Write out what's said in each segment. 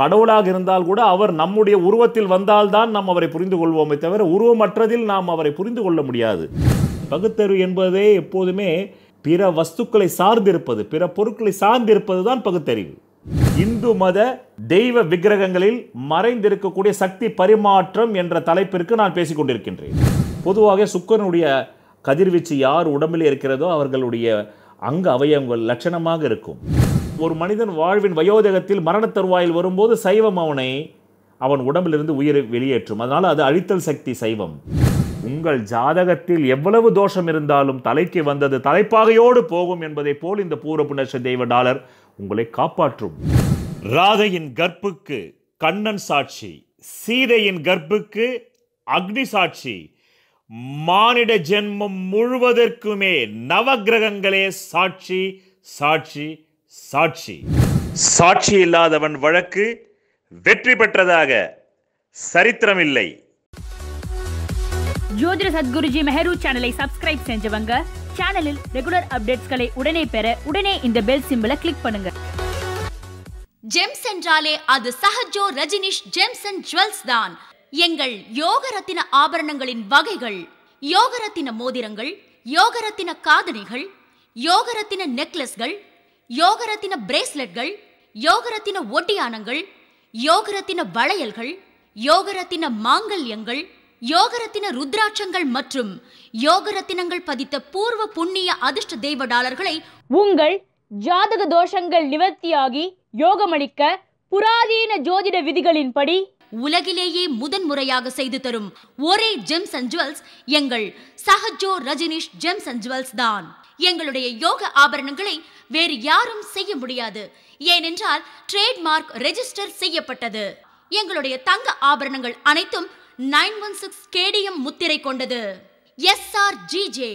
கடவுளாக இருந்தால் கூட அவர் நம்முடைய உருவத்தில் வந்தால்தான் நாம் அவரை புரிந்து கொள்வோமே தவிர உருவமற்றதில் நாம் அவரை புரிந்து கொள்ள முடியாது பகுத்தறிவு என்பதே எப்போதுமே பிற வஸ்துக்களை சார்ந்திருப்பது பிற பொருட்களை சார்ந்திருப்பது தான் பகுத்தறிவு இந்து மத தெய்வ விக்கிரகங்களில் மறைந்திருக்கக்கூடிய சக்தி பரிமாற்றம் என்ற தலைப்பிற்கு நான் பேசிக்கொண்டிருக்கின்றேன் பொதுவாக சுக்கரனுடைய கதிர்வீச்சு யார் உடம்பில் இருக்கிறதோ அவர்களுடைய அங்க அவயவங்கள் லட்சணமாக இருக்கும் ஒரு மனிதன் வாழ்வின் வயோதகத்தில் மரண தருவாயில் வரும்போது சைவம் அவனை அவன் உடம்பிலிருந்து உயிரை வெளியேற்றும் அதனால் அது அழித்தல் சக்தி சைவம் உங்கள் ஜாதகத்தில் எவ்வளவு தோஷம் இருந்தாலும் தலைக்கு வந்தது தலைப்பாகையோடு போகும் என்பதை போல் இந்த பூர புனர்ஷ தெய்வ டாலர் உங்களை காப்பாற்றும் ராதையின் கற்புக்கு கண்ணன் சாட்சி சீதையின் கற்புக்கு அக்னி சாட்சி மானிட ஜென்மம் முழுவதற்குமே நவகிரகங்களே சாட்சி சாட்சி சாட்சி சாட்சி இல்லாதவன் வழக்கு வெற்றி பெற்றதாக சரித்திரம் இல்லை ஜோதிர சத்குருஜி மெஹரு சேனலை சப்ஸ்கிரைப் செஞ்சவங்க சேனலில் ரெகுலர் அப்டேட்ஸ்களை உடனே பெற உடனே இந்த பெல் சிம்பிளை கிளிக் பண்ணுங்க ஜெம்ஸ் என்றாலே அது Sahajo Rajinish gems and jewels தான் எங்கள் யோகரத்தின ஆபரணங்களின் வகைகள் யோகரத்தின மோதிரங்கள் யோகரத்தின காதணிகள் யோகரத்தின நெக்லஸ்கள் யோகரத்தின பிரேஸ்லெட்கள் யோகரத்தின ஒட்டியானங்கள் யோகரத்தின வளையல்கள் யோகரத்தின மாங்கல்யங்கள் யோகரத்தின ருத்ராட்சங்கள் மற்றும் யோகரத்தினங்கள் பதித்த பூர்வ புண்ணிய அதிர்ஷ்ட தெய்வ டாலர்களை உங்கள் ஜாதக தோஷங்கள் நிவர்த்தியாகி யோகமளிக்க புராதீன ஜோதிட விதிகளின்படி உலகிலேயே முதன் முறையாக செய்து தரும் ஒரே ஜெம்ஸ் அண்ட் ஜுவல்ஸ் எங்கள் Sahajo Rajinish gems and jewels தான் எங்களுடைய யோக ஆபரணங்களை வேறு யாரும் செய்ய முடியாது ஏனென்றால் ட்ரேட்மார்க் ரெஜிஸ்டர் செய்யப்பட்டது எங்களுடைய தங்க ஆபரணங்கள் அனைத்தும் நைன் ஒன் சிக்ஸ் கேடிஎம் முத்திரை கொண்டது S R G J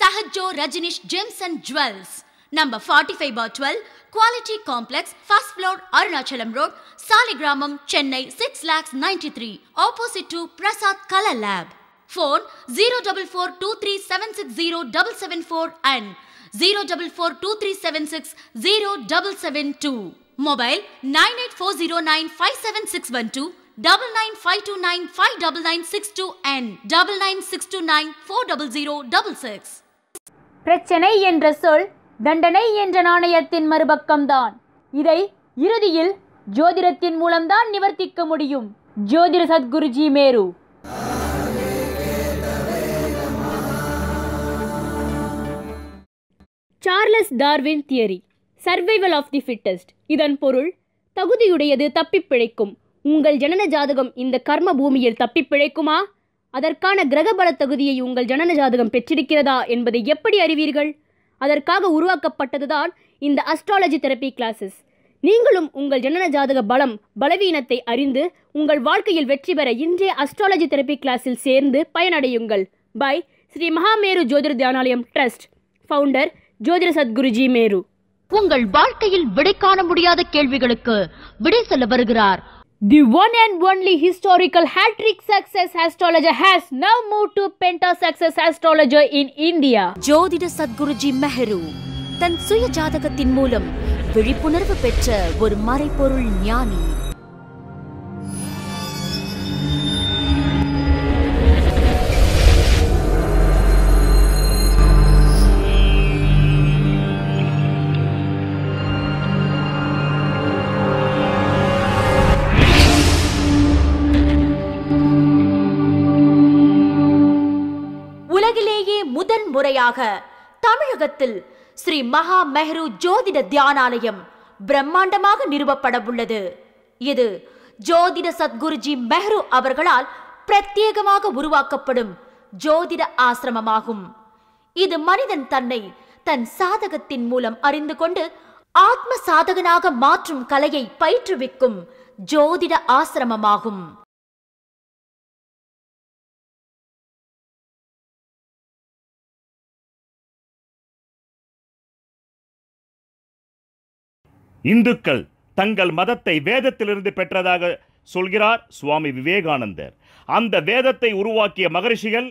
Sahajo Rajinish gems and jewels number forty five bar twelve quality complex first floor Arunachalam road Saligramam Chennai six lakhs ninety three opposite to Prasad colour lab phone zero double four two three seven six zero double seven four and zero double four two three seven six zero double seven two mobile nine eight four zero nine five seven six one two double nine five two nine five double nine six two and double nine six two nine four double zero double six பிரச்சனை என்ற சொல் தண்டனை என்ற நாணயத்தின் மறுபக்கம்தான் இதை இறுதியில் ஜோதிடத்தின் மூலம்தான் நிவர்த்திக்க முடியும் ஜோதிட Sadguruji Meru Charles Darwin theory survival of the fittest இதன் பொருள் தகுதியுடையது தப்பி பிழைக்கும் உங்கள் ஜனன ஜாதகம் இந்த கர்ம பூமியில் தப்பி பிழைக்குமா அதற்கான கிரகபல தகுதியை உங்கள் ஜனன ஜாதகம் பெற்றிருக்கிறதா என்பதை எப்படி அறிவீர்கள் அதற்காக உருவாக்கப்பட்டதுதான் இந்த அஸ்ட்ராலஜி தெரப்பி கிளாஸஸ் நீங்களும் உங்கள் ஜனன ஜாதக பலம் பலவீனத்தை அறிந்து உங்கள் வாழ்க்கையில் வெற்றி பெற இன்றைய அஸ்ட்ராலஜி தெரப்பி கிளாஸில் சேர்ந்து பயனடையுங்கள் by Shri Mahameru Jyotir Dhyanalayam trust founder ஜோதிட சத்குருஜி மேரு உங்கள் வாழ்க்கையில் விடை காண முடியாத கேள்விகளுக்கு விடை சொல்ல வருகிறார் The one and only historical hat trick success astrologer has now moved to Penta success astrologer in India. ஜோதிட சத்குருஜி மெஹரு தன் சுய ஜாதகத்தின் மூலம் விழிப்புணர்வு பெற்ற ஒரு மறைப்பொருள் ஞானி உலகிலேயே முதன் முறையாக தமிழகத்தில் ஸ்ரீ மகா மெஹ்ரு ஜோதிட தியானாலயம் பிரம்மாண்டமாக நிறுவப்பட உள்ளது இது ஜோதிட சத்குருஜி மெஹ்ரு அவர்களால் பிரத்யேகமாக உருவாக்கப்படும் ஜோதிட ஆசிரமமாகும் இது மனிதன் தன்னை தன் சாதகத்தின் மூலம் அறிந்து கொண்டு ஆத்ம சாதகனாக மாற்றும் கலையை பயிற்றுவிக்கும் ஜோதிட ஆசிரமமாகும் இந்துக்கள் தங்கள் மதத்தை வேதத்திலிருந்து பெற்றதாக சொல்கிறார் சுவாமி விவேகானந்தர் அந்த வேதத்தை உருவாக்கிய மகரிஷிகள்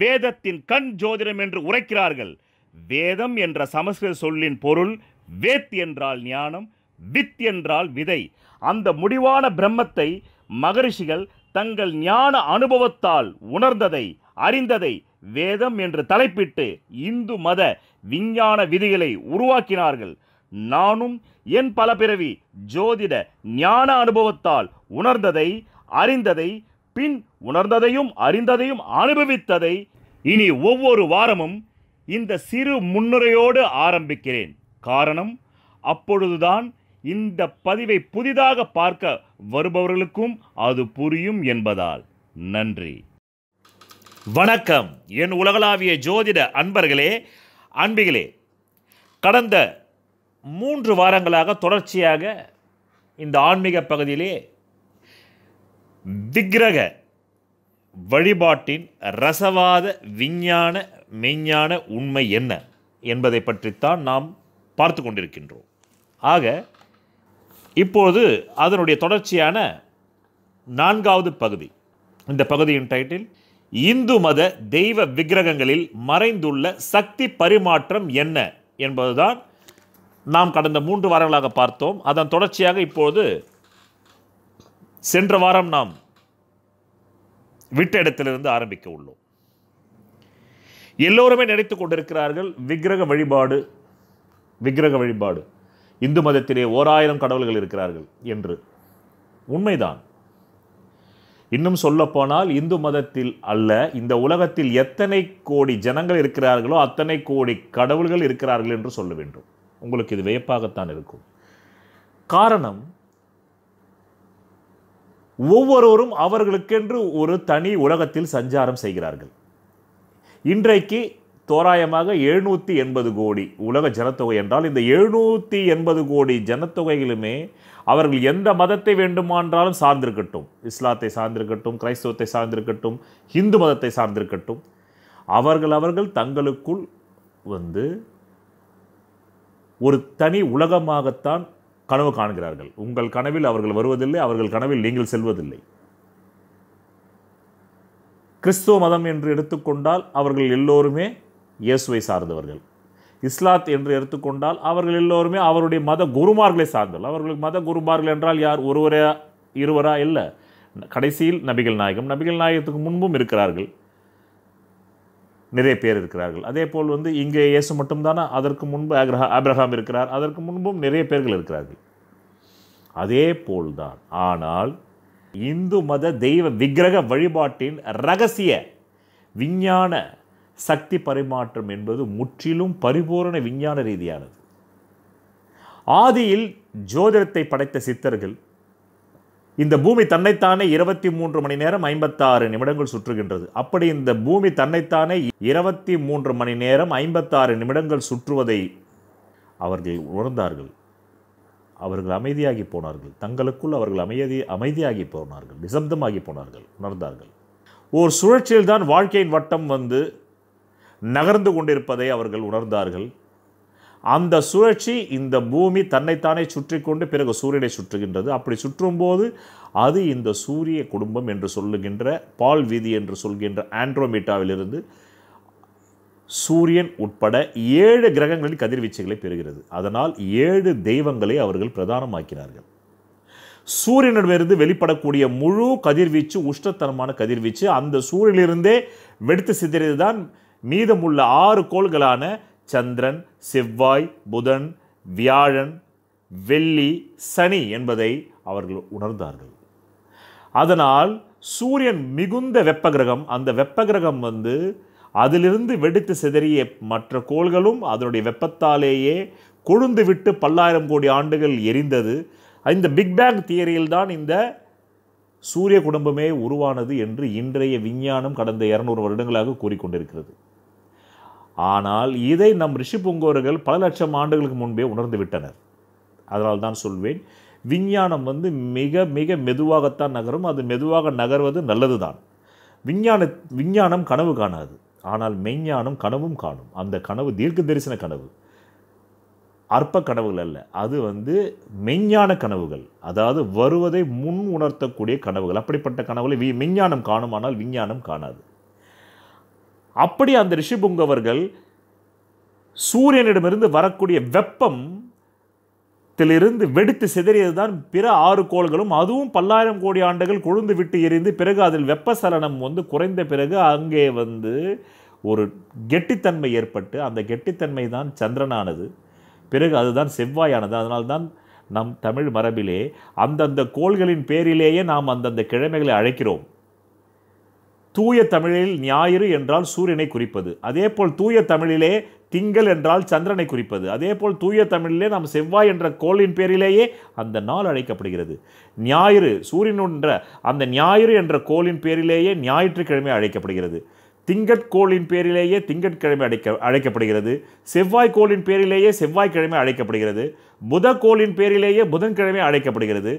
வேதத்தின் கண் ஜோதிடம் என்று உரைக்கிறார்கள் வேதம் என்ற சமஸ்கிருத சொல்லின் பொருள் வேத் என்றால் ஞானம் வித் என்றால் விதை அந்த முடிவான பிரம்மத்தை மகரிஷிகள் தங்கள் ஞான அனுபவத்தால் உணர்ந்ததை அறிந்ததை வேதம் என்று தலைப்பிட்டு இந்து மத விஞ்ஞான விதிகளை உருவாக்கினார்கள் நானும் என் பல பிறவி ஜோதிட ஞான அனுபவத்தால் உணர்ந்ததை அறிந்ததை பின் உணர்ந்ததையும் அறிந்ததையும் அனுபவித்ததை இனி ஒவ்வொரு வாரமும் இந்த சிறு முன்னுரையோடு ஆரம்பிக்கிறேன் காரணம் அப்பொழுதுதான் இந்த பதிவை புதிதாக பார்க்க வருபவர்களுக்கும் அது புரியும் என்பதால் நன்றி வணக்கம் என் உலகளாவிய ஜோதிட அன்பர்களே அன்பிகளே கடந்த மூன்று வாரங்களாக தொடர்ச்சியாக இந்த ஆன்மீக பகுதியிலே விக்கிரக வழிபாட்டின் ரசவாத விஞ்ஞான மெய்ஞான உண்மை என்ன என்பதை பற்றித்தான் நாம் பார்த்து கொண்டிருக்கின்றோம் ஆக இப்போது அதனுடைய தொடர்ச்சியான நான்காவது பகுதி இந்த பகுதியின் டைட்டில் இந்து மத தெய்வ விக்கிரகங்களில் மறைந்துள்ள சக்தி பரிமாற்றம் என்ன என்பதுதான் நாம் கடந்த மூன்று வாரங்களாக பார்த்தோம் அதன் தொடர்ச்சியாக இப்போது சென்ற வாரம் நாம் விட்ட இடத்திலிருந்து ஆரம்பிக்க உள்ளோம் எல்லோருமே நினைத்து கொண்டிருக்கிறார்கள் விக்கிரக வழிபாடு விக்கிரக வழிபாடு இந்து மதத்திலே ஓர் ஆயிரம் கடவுள்கள் இருக்கிறார்கள் என்று உண்மைதான் இன்னும் சொல்லப்போனால் இந்து மதத்தில் அல்ல இந்த உலகத்தில் எத்தனை கோடி ஜனங்கள் இருக்கிறார்களோ அத்தனை கோடி கடவுள்கள் இருக்கிறார்கள் என்று சொல்ல வேண்டும் உங்களுக்கு இது வியப்பாகத்தான் இருக்கும் காரணம் ஒவ்வொருவரும் அவர்களுக்கென்று ஒரு தனி உலகத்தில் சஞ்சாரம் செய்கிறார்கள் இன்றைக்கு தோராயமாக எழுநூற்றி எண்பது கோடி உலக ஜனத்தொகை என்றால் இந்த எழுநூற்றி எண்பது கோடி ஜனத்தொகையிலுமே அவர்கள் எந்த மதத்தை வேண்டுமானாலும் சார்ந்திருக்கட்டும் இஸ்லாத்தை சார்ந்திருக்கட்டும் கிறைஸ்தவத்தை சார்ந்திருக்கட்டும் இந்து மதத்தை சார்ந்திருக்கட்டும் அவர்கள் அவர்கள் தங்களுக்குள் வந்து ஒரு தனி உலகமாகத்தான் கனவு காண்கிறார்கள் உங்கள் கனவில் அவர்கள் வருவதில்லை அவர்கள் கனவில் நீங்கள் செல்வதில்லை கிறிஸ்துவ மதம் என்று எடுத்துக்கொண்டால் அவர்கள் எல்லோருமே இயேசுவை சார்ந்தவர்கள் இஸ்லாத் என்று எடுத்துக்கொண்டால் அவர்கள் எல்லோருமே அவருடைய மத குருமார்களை சார்ந்தவர்கள் அவர்களுக்கு மத குருமார்கள் என்றால் யார் ஒருவரா இருவரா இல்லை கடைசியில் நபிகள் நாயகம் நபிகள் நாயகத்துக்கு முன்பும் இருக்கிறார்கள் நிறைய பேர் இருக்கிறார்கள் அதே போல் வந்து இங்கே இயேசு மட்டும்தானா அதற்கு முன்பு அக்ரஹா அப்ரஹாம் இருக்கிறார் அதற்கு முன்பும் நிறைய பேர்கள் இருக்கிறார்கள் அதே போல்தான் ஆனால் இந்து மத தெய்வ விக்கிரக வழிபாட்டின் ரகசிய விஞ்ஞான சக்தி பரிமாற்றம் என்பது முற்றிலும் பரிபூரண விஞ்ஞான ரீதியானது ஆதியில் ஜோதிடத்தை படைத்த சித்தர்கள் இந்த பூமி தன்னைத்தானே இருபத்தி மூன்று மணி நேரம் ஐம்பத்தாறு நிமிடங்கள் சுற்றுகின்றது அப்படி இந்த பூமி தன்னைத்தானே இருபத்தி மூன்று மணி நேரம் ஐம்பத்தாறு நிமிடங்கள் சுற்றுவதை அவர்கள் உணர்ந்தார்கள் அவர்கள் அமைதியாகி போனார்கள் தங்களுக்குள் அவர்கள் அமைதி அமைதியாகி போனார்கள் நிசப்தமாகி போனார்கள் உணர்ந்தார்கள் ஓர் சுழற்சியில்தான் வாழ்க்கையின் வட்டம் வந்து நகர்ந்து கொண்டிருப்பதை அவர்கள் உணர்ந்தார்கள் அந்த சுழற்சி இந்த பூமி தன்னைத்தானே சுற்றி கொண்டு பிறகு சூரியனை சுற்றுகின்றது அப்படி சுற்றும்போது அது இந்த சூரிய குடும்பம் என்று சொல்லுகின்ற பால் வீதி என்று சொல்கின்ற ஆண்ட்ரோமீட்டாவிலிருந்து சூரியன் உட்பட ஏழு கிரகங்களின் கதிர்வீச்சுகளை பெறுகிறது அதனால் ஏழு தெய்வங்களை அவர்கள் பிரதானமாக்கினார்கள் சூரியனிடமிருந்து வெளிப்படக்கூடிய முழு கதிர்வீச்சு உஷ்ணத்தனமான கதிர்வீச்சு அந்த சூரியனிலிருந்தே வெடித்து சிதறியதுதான் மீதமுள்ள ஆறு கோள்களான சந்திரன் செவ்வாய் புதன் வியாழன் வெள்ளி சனி என்பதை அவர்கள் உணர்ந்தார்கள் அதனால் சூரியன் மிகுந்த வெப்பகிரகம் அந்த வெப்பகிரகம் வந்து அதிலிருந்து வெடித்து சிதறிய மற்ற கோள்களும் அதனுடைய வெப்பத்தாலேயே கொழுந்து விட்டு பல்லாயிரம் கோடி ஆண்டுகள் எரிந்தது இந்த பிக் பேங் தியரியில்தான் இந்த சூரிய குடும்பமே உருவானது என்று இன்றைய விஞ்ஞானம் கடந்த இரநூறு வருடங்களாக கூறிக்கொண்டிருக்கிறது ஆனால் இதை நம் ரிஷி பொங்கோர்கள் பல லட்சம் ஆண்டுகளுக்கு முன்பே உணர்ந்து விட்டனர் அதனால் தான் சொல்வேன் விஞ்ஞானம் வந்து மிக மிக மெதுவாகத்தான் நகரும் அது மெதுவாக நகர்வது நல்லது தான் விஞ்ஞான விஞ்ஞானம் கனவு காணாது ஆனால் மெய்ஞானம் கனவும் காணும் அந்த கனவு தீர்க்க தரிசன கனவு அற்ப கனவுகள் அல்ல அது வந்து மெஞ்ஞான கனவுகள் அதாவது வருவதை முன் உணர்த்தக்கூடிய கனவுகள் அப்படிப்பட்ட கனவுகளை வி மெஞ்ஞானம் காணும் ஆனால் விஞ்ஞானம் காணாது அப்படி அந்த ரிஷிபுங்கவர்கள் சூரியனிடமிருந்து வரக்கூடிய வெப்பம் இருந்து வெடித்து சிதறியதுதான் பிற ஆறு கோள்களும் அதுவும் பல்லாயிரம் கோடி ஆண்டுகள் கொழுந்து விட்டு எரிந்து பிறகு அதில் வெப்ப சலனம் வந்து குறைந்த பிறகு அங்கே வந்து ஒரு கெட்டித்தன்மை ஏற்பட்டு அந்த கெட்டித்தன்மை தான் சந்திரனானது பிறகு அதுதான் செவ்வாயானது அதனால்தான் நம் தமிழ் மரபிலே அந்தந்த கோள்களின் பேரிலேயே நாம் அந்தந்த கிழமைகளை அழைக்கிறோம் தூய தமிழில் ஞாயிறு என்றால் சூரியனை குறிப்பது அதேபோல் தூய தமிழிலே திங்கள் என்றால் சந்திரனை குறிப்பது அதே போல் தூய தமிழிலே நாம் செவ்வாய் என்ற கோளின் பேரிலேயே அந்த நாள் அழைக்கப்படுகிறது ஞாயிறு சூரியனுன்ற அந்த ஞாயிறு என்ற கோளின் பேரிலேயே ஞாயிற்றுக்கிழமை அழைக்கப்படுகிறது திங்கட்கோளின் பேரிலேயே திங்கட்கிழமை அழைக்க அழைக்கப்படுகிறது செவ்வாய்க்கோளின் பேரிலேயே செவ்வாய்க்கிழமை அழைக்கப்படுகிறது புதக்கோளின் பேரிலேயே புதன்கிழமை அழைக்கப்படுகிறது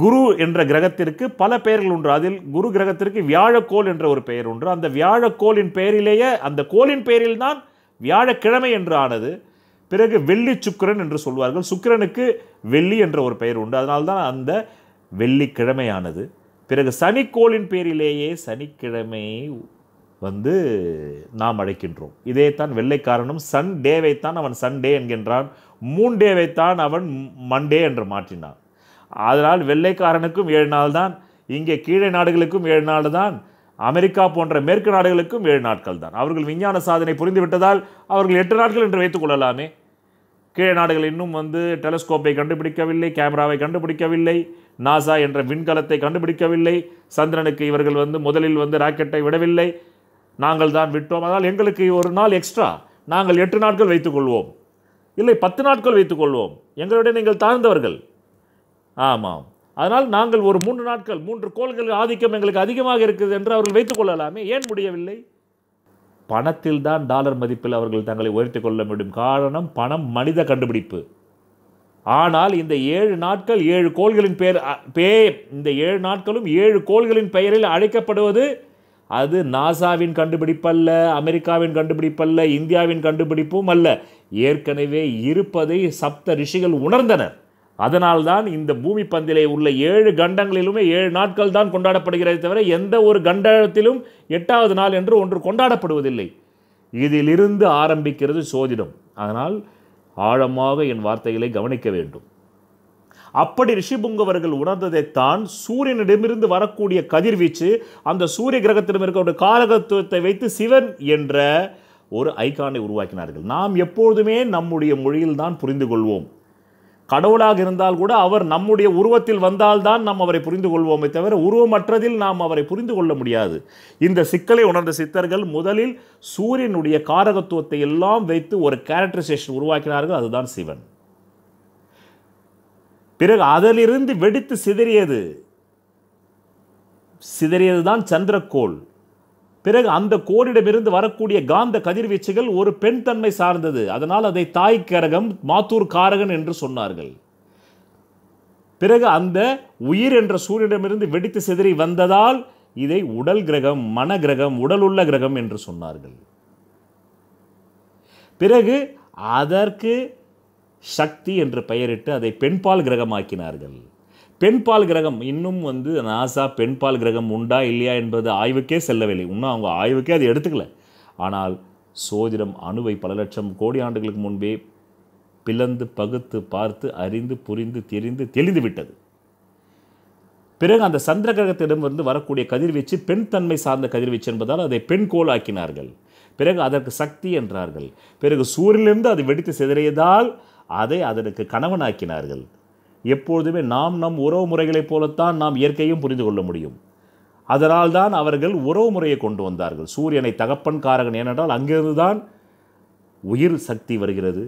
குரு என்ற கிரகத்திற்கு பல பெயர்கள் உண்டு அதில் குரு கிரகத்திற்கு வியாழக்கோள் என்ற ஒரு பெயர் உண்டு அந்த வியாழக்கோளின் பெயரிலேயே அந்த கோளின் பெயரில்தான் வியாழக்கிழமை என்று ஆனது பிறகு வெள்ளி சுக்கரன் என்று சொல்வார்கள் சுக்கிரனுக்கு வெள்ளி என்ற ஒரு பெயர் உண்டு அதனால்தான் அந்த வெள்ளிக்கிழமையானது பிறகு சனிக்கோளின் பேரிலேயே சனிக்கிழமை வந்து நாம் அழைக்கின்றோம் இதே தான் வெள்ளைக்காரனும் சன் டேவைத்தான் அவன் சண்டே என்கின்றான் மூன் டேவைத்தான் அவன் மண்டே என்று மாற்றினான் அதனால் வெள்ளைக்காரனுக்கும் ஏழு நாள் தான் இங்கே கீழே நாடுகளுக்கும் ஏழு நாள் தான் அமெரிக்கா போன்ற மேற்கு நாடுகளுக்கும் ஏழு நாட்கள் தான் அவர்கள் விஞ்ஞான சாதனை புரிந்துவிட்டதால் அவர்கள் எட்டு நாட்கள் என்று வைத்துக் கொள்ளலாமே கீழே நாடுகள் இன்னும் வந்து டெலஸ்கோப்பை கண்டுபிடிக்கவில்லை கேமராவை கண்டுபிடிக்கவில்லை நாசா என்ற விண்கலத்தை கண்டுபிடிக்கவில்லை சந்திரனுக்கு இவர்கள் வந்து முதலில் வந்து ராக்கெட்டை விடவில்லை நாங்கள் தான் விட்டோம் அதனால் எங்களுக்கு ஒரு நாள் எக்ஸ்ட்ரா நாங்கள் எட்டு நாட்கள் வைத்துக்கொள்வோம் இல்லை பத்து நாட்கள் வைத்துக்கொள்வோம் எங்களுடைய நீங்கள் தாழ்ந்தவர்கள் ஆமாம் அதனால் நாங்கள் ஒரு மூன்று நாட்கள் மூன்று கோள்கள் ஆதிக்கம் எங்களுக்கு அதிகமாக இருக்குது என்று அவர்கள் வைத்துக் கொள்ளலாமே ஏன் முடியவில்லை பணத்தில் தான் டாலர் மதிப்பில் அவர்கள் தங்களை உயர்த்தி கொள்ள முடியும் காரணம் பணம் மனித கண்டுபிடிப்பு ஆனால் இந்த ஏழு நாட்கள் ஏழு கோள்களின் பெயர் பே இந்த ஏழு நாட்களும் ஏழு கோள்களின் பெயரில் அழைக்கப்படுவது அது நாசாவின் கண்டுபிடிப்பல்ல அமெரிக்காவின் கண்டுபிடிப்பல்ல இந்தியாவின் கண்டுபிடிப்பும் அல்ல ஏற்கனவே இருப்பதை சப்த ரிஷிகள் உணர்ந்தனர் அதனால்தான் இந்த பூமி பந்திலே உள்ள ஏழு கண்டங்களிலுமே ஏழு நாட்கள் தான் கொண்டாடப்படுகிறதே தவிர எந்த ஒரு கண்டத்திலும் எட்டாவது நாள் என்று ஒன்று கொண்டாடப்படுவதில்லை இதிலிருந்து ஆரம்பிக்கிறது சோதிடம் அதனால் ஆழமாக என் வார்த்தைகளை கவனிக்க வேண்டும் அப்படி ரிஷிபுங்கவர்கள் அவர்கள் உணர்ந்ததைத்தான் சூரியனிடமிருந்து வரக்கூடிய கதிர்வீச்சு அந்த சூரிய கிரகத்திடம் இருக்க ஒரு காலகத்துவத்தை வைத்து சிவன் என்ற ஒரு ஐக்கானை உருவாக்கினார்கள் நாம் எப்பொழுதுமே நம்முடைய மொழியில்தான் புரிந்து கொள்வோம் கடவுளாக இருந்தால் கூட அவர் நம்முடைய உருவத்தில் வந்தால்தான் நாம் அவரை புரிந்து கொள்வோமே தவிர உருவமற்றதில் நாம் அவரை புரிந்து கொள்ள முடியாது இந்த சிக்கலை உணர்ந்த சித்தர்கள் முதலில் சூரியனுடைய காரகத்துவத்தை எல்லாம் வைத்து ஒரு கேரக்டரைசேஷன் உருவாக்கினார்கள் அதுதான் சிவன் பிறகு அதிலிருந்து வெடித்து சிதறியது சிதறியது தான் சந்திரக்கோள் பிறகு அந்த கோரிடமிருந்து வரக்கூடிய காந்த கதிர்வீச்சுகள் ஒரு பெண் தன்மை சார்ந்தது அதனால் அதை தாய் கரகம் மாத்தூர் காரகன் என்று சொன்னார்கள் பிறகு அந்த உயிர் என்ற சூரியனிடமிருந்து வெடித்து சிதறி வந்ததால் இதை உடல் கிரகம் மன கிரகம் உடல் உள்ள கிரகம் என்று சொன்னார்கள் பிறகு அதற்கு சக்தி என்று பெயரிட்டு அதை பெண்பால் கிரகமாக்கினார்கள் பெண்பால் கிரகம் இன்னும் வந்து நாசா பெண்பால் கிரகம் உண்டா இல்லையா என்பது ஆய்வுக்கே செல்லவில்லை இன்னும் அவங்க ஆய்வுக்கே அது எடுத்துக்கல ஆனால் சோதிடம் அணுவை பல லட்சம் கோடி ஆண்டுகளுக்கு முன்பே பிளந்து பகுத்து பார்த்து அறிந்து புரிந்து தெரிந்து தெளிந்து விட்டது பிறகு அந்த சந்திர கிரகத்திடம் வந்து வரக்கூடிய கதிர்வீச்சு பெண் தன்மை சார்ந்த கதிர்வீச்சு என்பதால் அதை பெண் கோல் ஆக்கினார்கள் பிறகு அதற்கு சக்தி என்றார்கள் பிறகு சூரியனிலிருந்து அது வெடித்து சிதறியதால் அதை அதற்கு கணவனாக்கினார்கள் எப்பொழுதுமே நாம் நம் உறவு முறைகளைப் போலத்தான் நாம் இயற்கையும் புரிந்து கொள்ள முடியும் அதனால்தான் அவர்கள் உறவு முறையை கொண்டு வந்தார்கள் சூரியனை தகப்பன் காரகன் ஏனென்றால் அங்கிருந்து தான் உயிர் சக்தி வருகிறது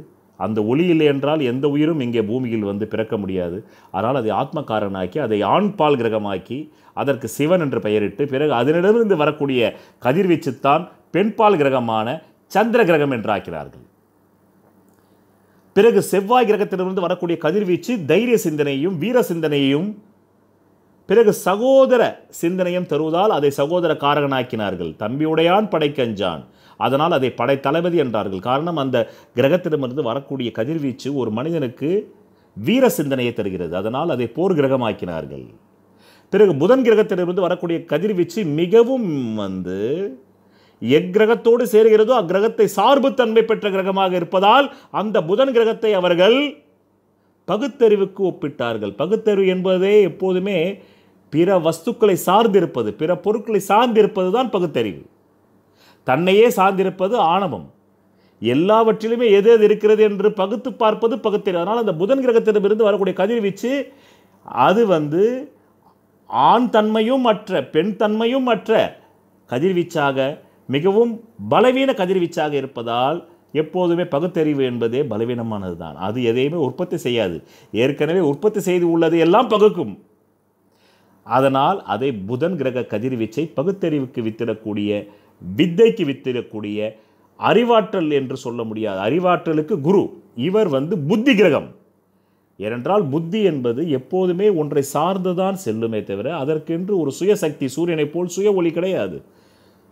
அந்த ஒளி இல்லை என்றால் எந்த உயிரும் இங்கே பூமியில் வந்து பிறக்க முடியாது அதனால் அதை ஆத்மக்காரனாக்கி அதை ஆண்பால் கிரகமாக்கி அதற்கு சிவன் என்று பெயரிட்டு பிறகு அதனிடமிருந்து வரக்கூடிய கதிர்வீச்சுத்தான் பெண்பால் கிரகமான சந்திர கிரகம் என்றாக்கிறார்கள் பிறகு செவ்வாய் கிரகத்திலிருந்து வரக்கூடிய கதிர்வீச்சு தைரிய சிந்தனையும் வீர சிந்தனையும் பிறகு சகோதர சிந்தனையும் தருவதால் அதை சகோதர காரகனாக்கினார்கள் தம்பியுடையான் படைக்கஞ்சான் அதனால் அதை படைத்தளபதி என்றார்கள் காரணம் அந்த கிரகத்திடமிருந்து வரக்கூடிய கதிர்வீச்சு ஒரு மனிதனுக்கு வீர சிந்தனையை தருகிறது அதனால் அதை போர் கிரகமாக்கினார்கள் பிறகு புதன் கிரகத்திலிருந்து வரக்கூடிய கதிர்வீச்சு மிகவும் வந்து எக்கிரகத்தோடு சேர்கிறதோ அக்கிரகத்தை சார்பு தன்மை பெற்ற கிரகமாக இருப்பதால் அந்த புதன் கிரகத்தை அவர்கள் பகுத்தறிவுக்கு ஒப்பிட்டார்கள் பகுத்தறிவு என்பதே எப்போதுமே பிற வஸ்துக்களை சார்ந்திருப்பது பிற பொருட்களை சார்ந்திருப்பது தான் பகுத்தறிவு தன்னையே சார்ந்திருப்பது ஆணவம் எல்லாவற்றிலுமே எது எது இருக்கிறது என்று பகுத்து பார்ப்பது பகுத்தறிவு அதனால் அந்த புதன் கிரகத்திடமிருந்து வரக்கூடிய கதிர்வீச்சு அது வந்து ஆண் தன்மையும் மற்ற பெண் தன்மையும் மற்ற கதிர்வீச்சாக மிகவும் பலவீன கதிர்வீச்சாக இருப்பதால் எப்போதுமே பகுத்தறிவு என்பதே பலவீனமானது தான் அது எதையுமே உற்பத்தி செய்யாது ஏற்கனவே உற்பத்தி செய்து உள்ளது எல்லாம் பகுக்கும் அதனால் அதை புதன் கிரக கதிர்வீச்சை பகுத்தறிவுக்கு வித்திடக்கூடிய வித்தைக்கு வித்திடக்கூடிய அறிவாற்றல் என்று சொல்ல முடியாது அறிவாற்றலுக்கு குரு இவர் வந்து புத்தி கிரகம் ஏனென்றால் புத்தி என்பது எப்போதுமே ஒன்றை சார்ந்துதான் செல்லுமே தவிர அதற்கென்று ஒரு சுயசக்தி சூரியனைப் போல் சுய ஒளி கிடையாது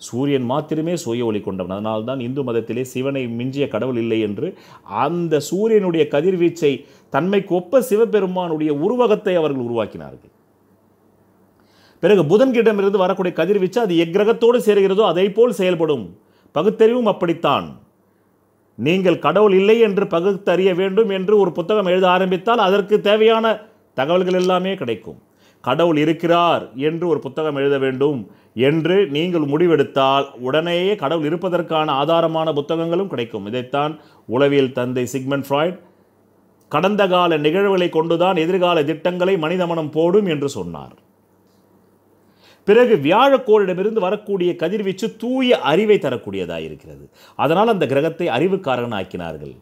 சூரியன் மாத்திரமே சுய ஒளி கொண்டவன் அதனால்தான் இந்து மதத்திலே சிவனை மிஞ்சிய கடவுள் இல்லை என்று அந்த சூரியனுடைய கதிர்வீச்சை தன்மைக்கு ஒப்ப சிவபெருமானுடைய உருவகத்தை அவர்கள் உருவாக்கினார்கள் பிறகு புதன்கிட்டமிருந்து வரக்கூடிய கதிர்வீச்சு அது எக்கிரகத்தோடு சேர்கிறதோ அதை போல் செயல்படும் பகுத்தறிவும் அப்படித்தான் நீங்கள் கடவுள் இல்லை என்று பகுத்தறிய வேண்டும் என்று ஒரு புத்தகம் எழுத ஆரம்பித்தால் அதற்கு தேவையான தகவல்கள் எல்லாமே கிடைக்கும் கடவுள் இருக்கிறார் என்று ஒரு புத்தகம் எழுத வேண்டும் என்று நீங்கள் முடிவெடுத்தால் உடனேயே கடவுள் இருப்பதற்கான ஆதாரமான புத்தகங்களும் கிடைக்கும் இதைத்தான் உளவியல் தந்தை சிக்மன் ஃப்ராய்ட் கடந்த கால நிகழ்வுகளை கொண்டுதான் எதிர்கால திட்டங்களை மனிதமனம் போடும் என்று சொன்னார் பிறகு வியாழக்கோளிடமிருந்து வரக்கூடிய கதிர்வீச்சு தூய அறிவை தரக்கூடியதாக இருக்கிறது அதனால் அந்த கிரகத்தை அறிவுக்காரன் ஆக்கினார்கள்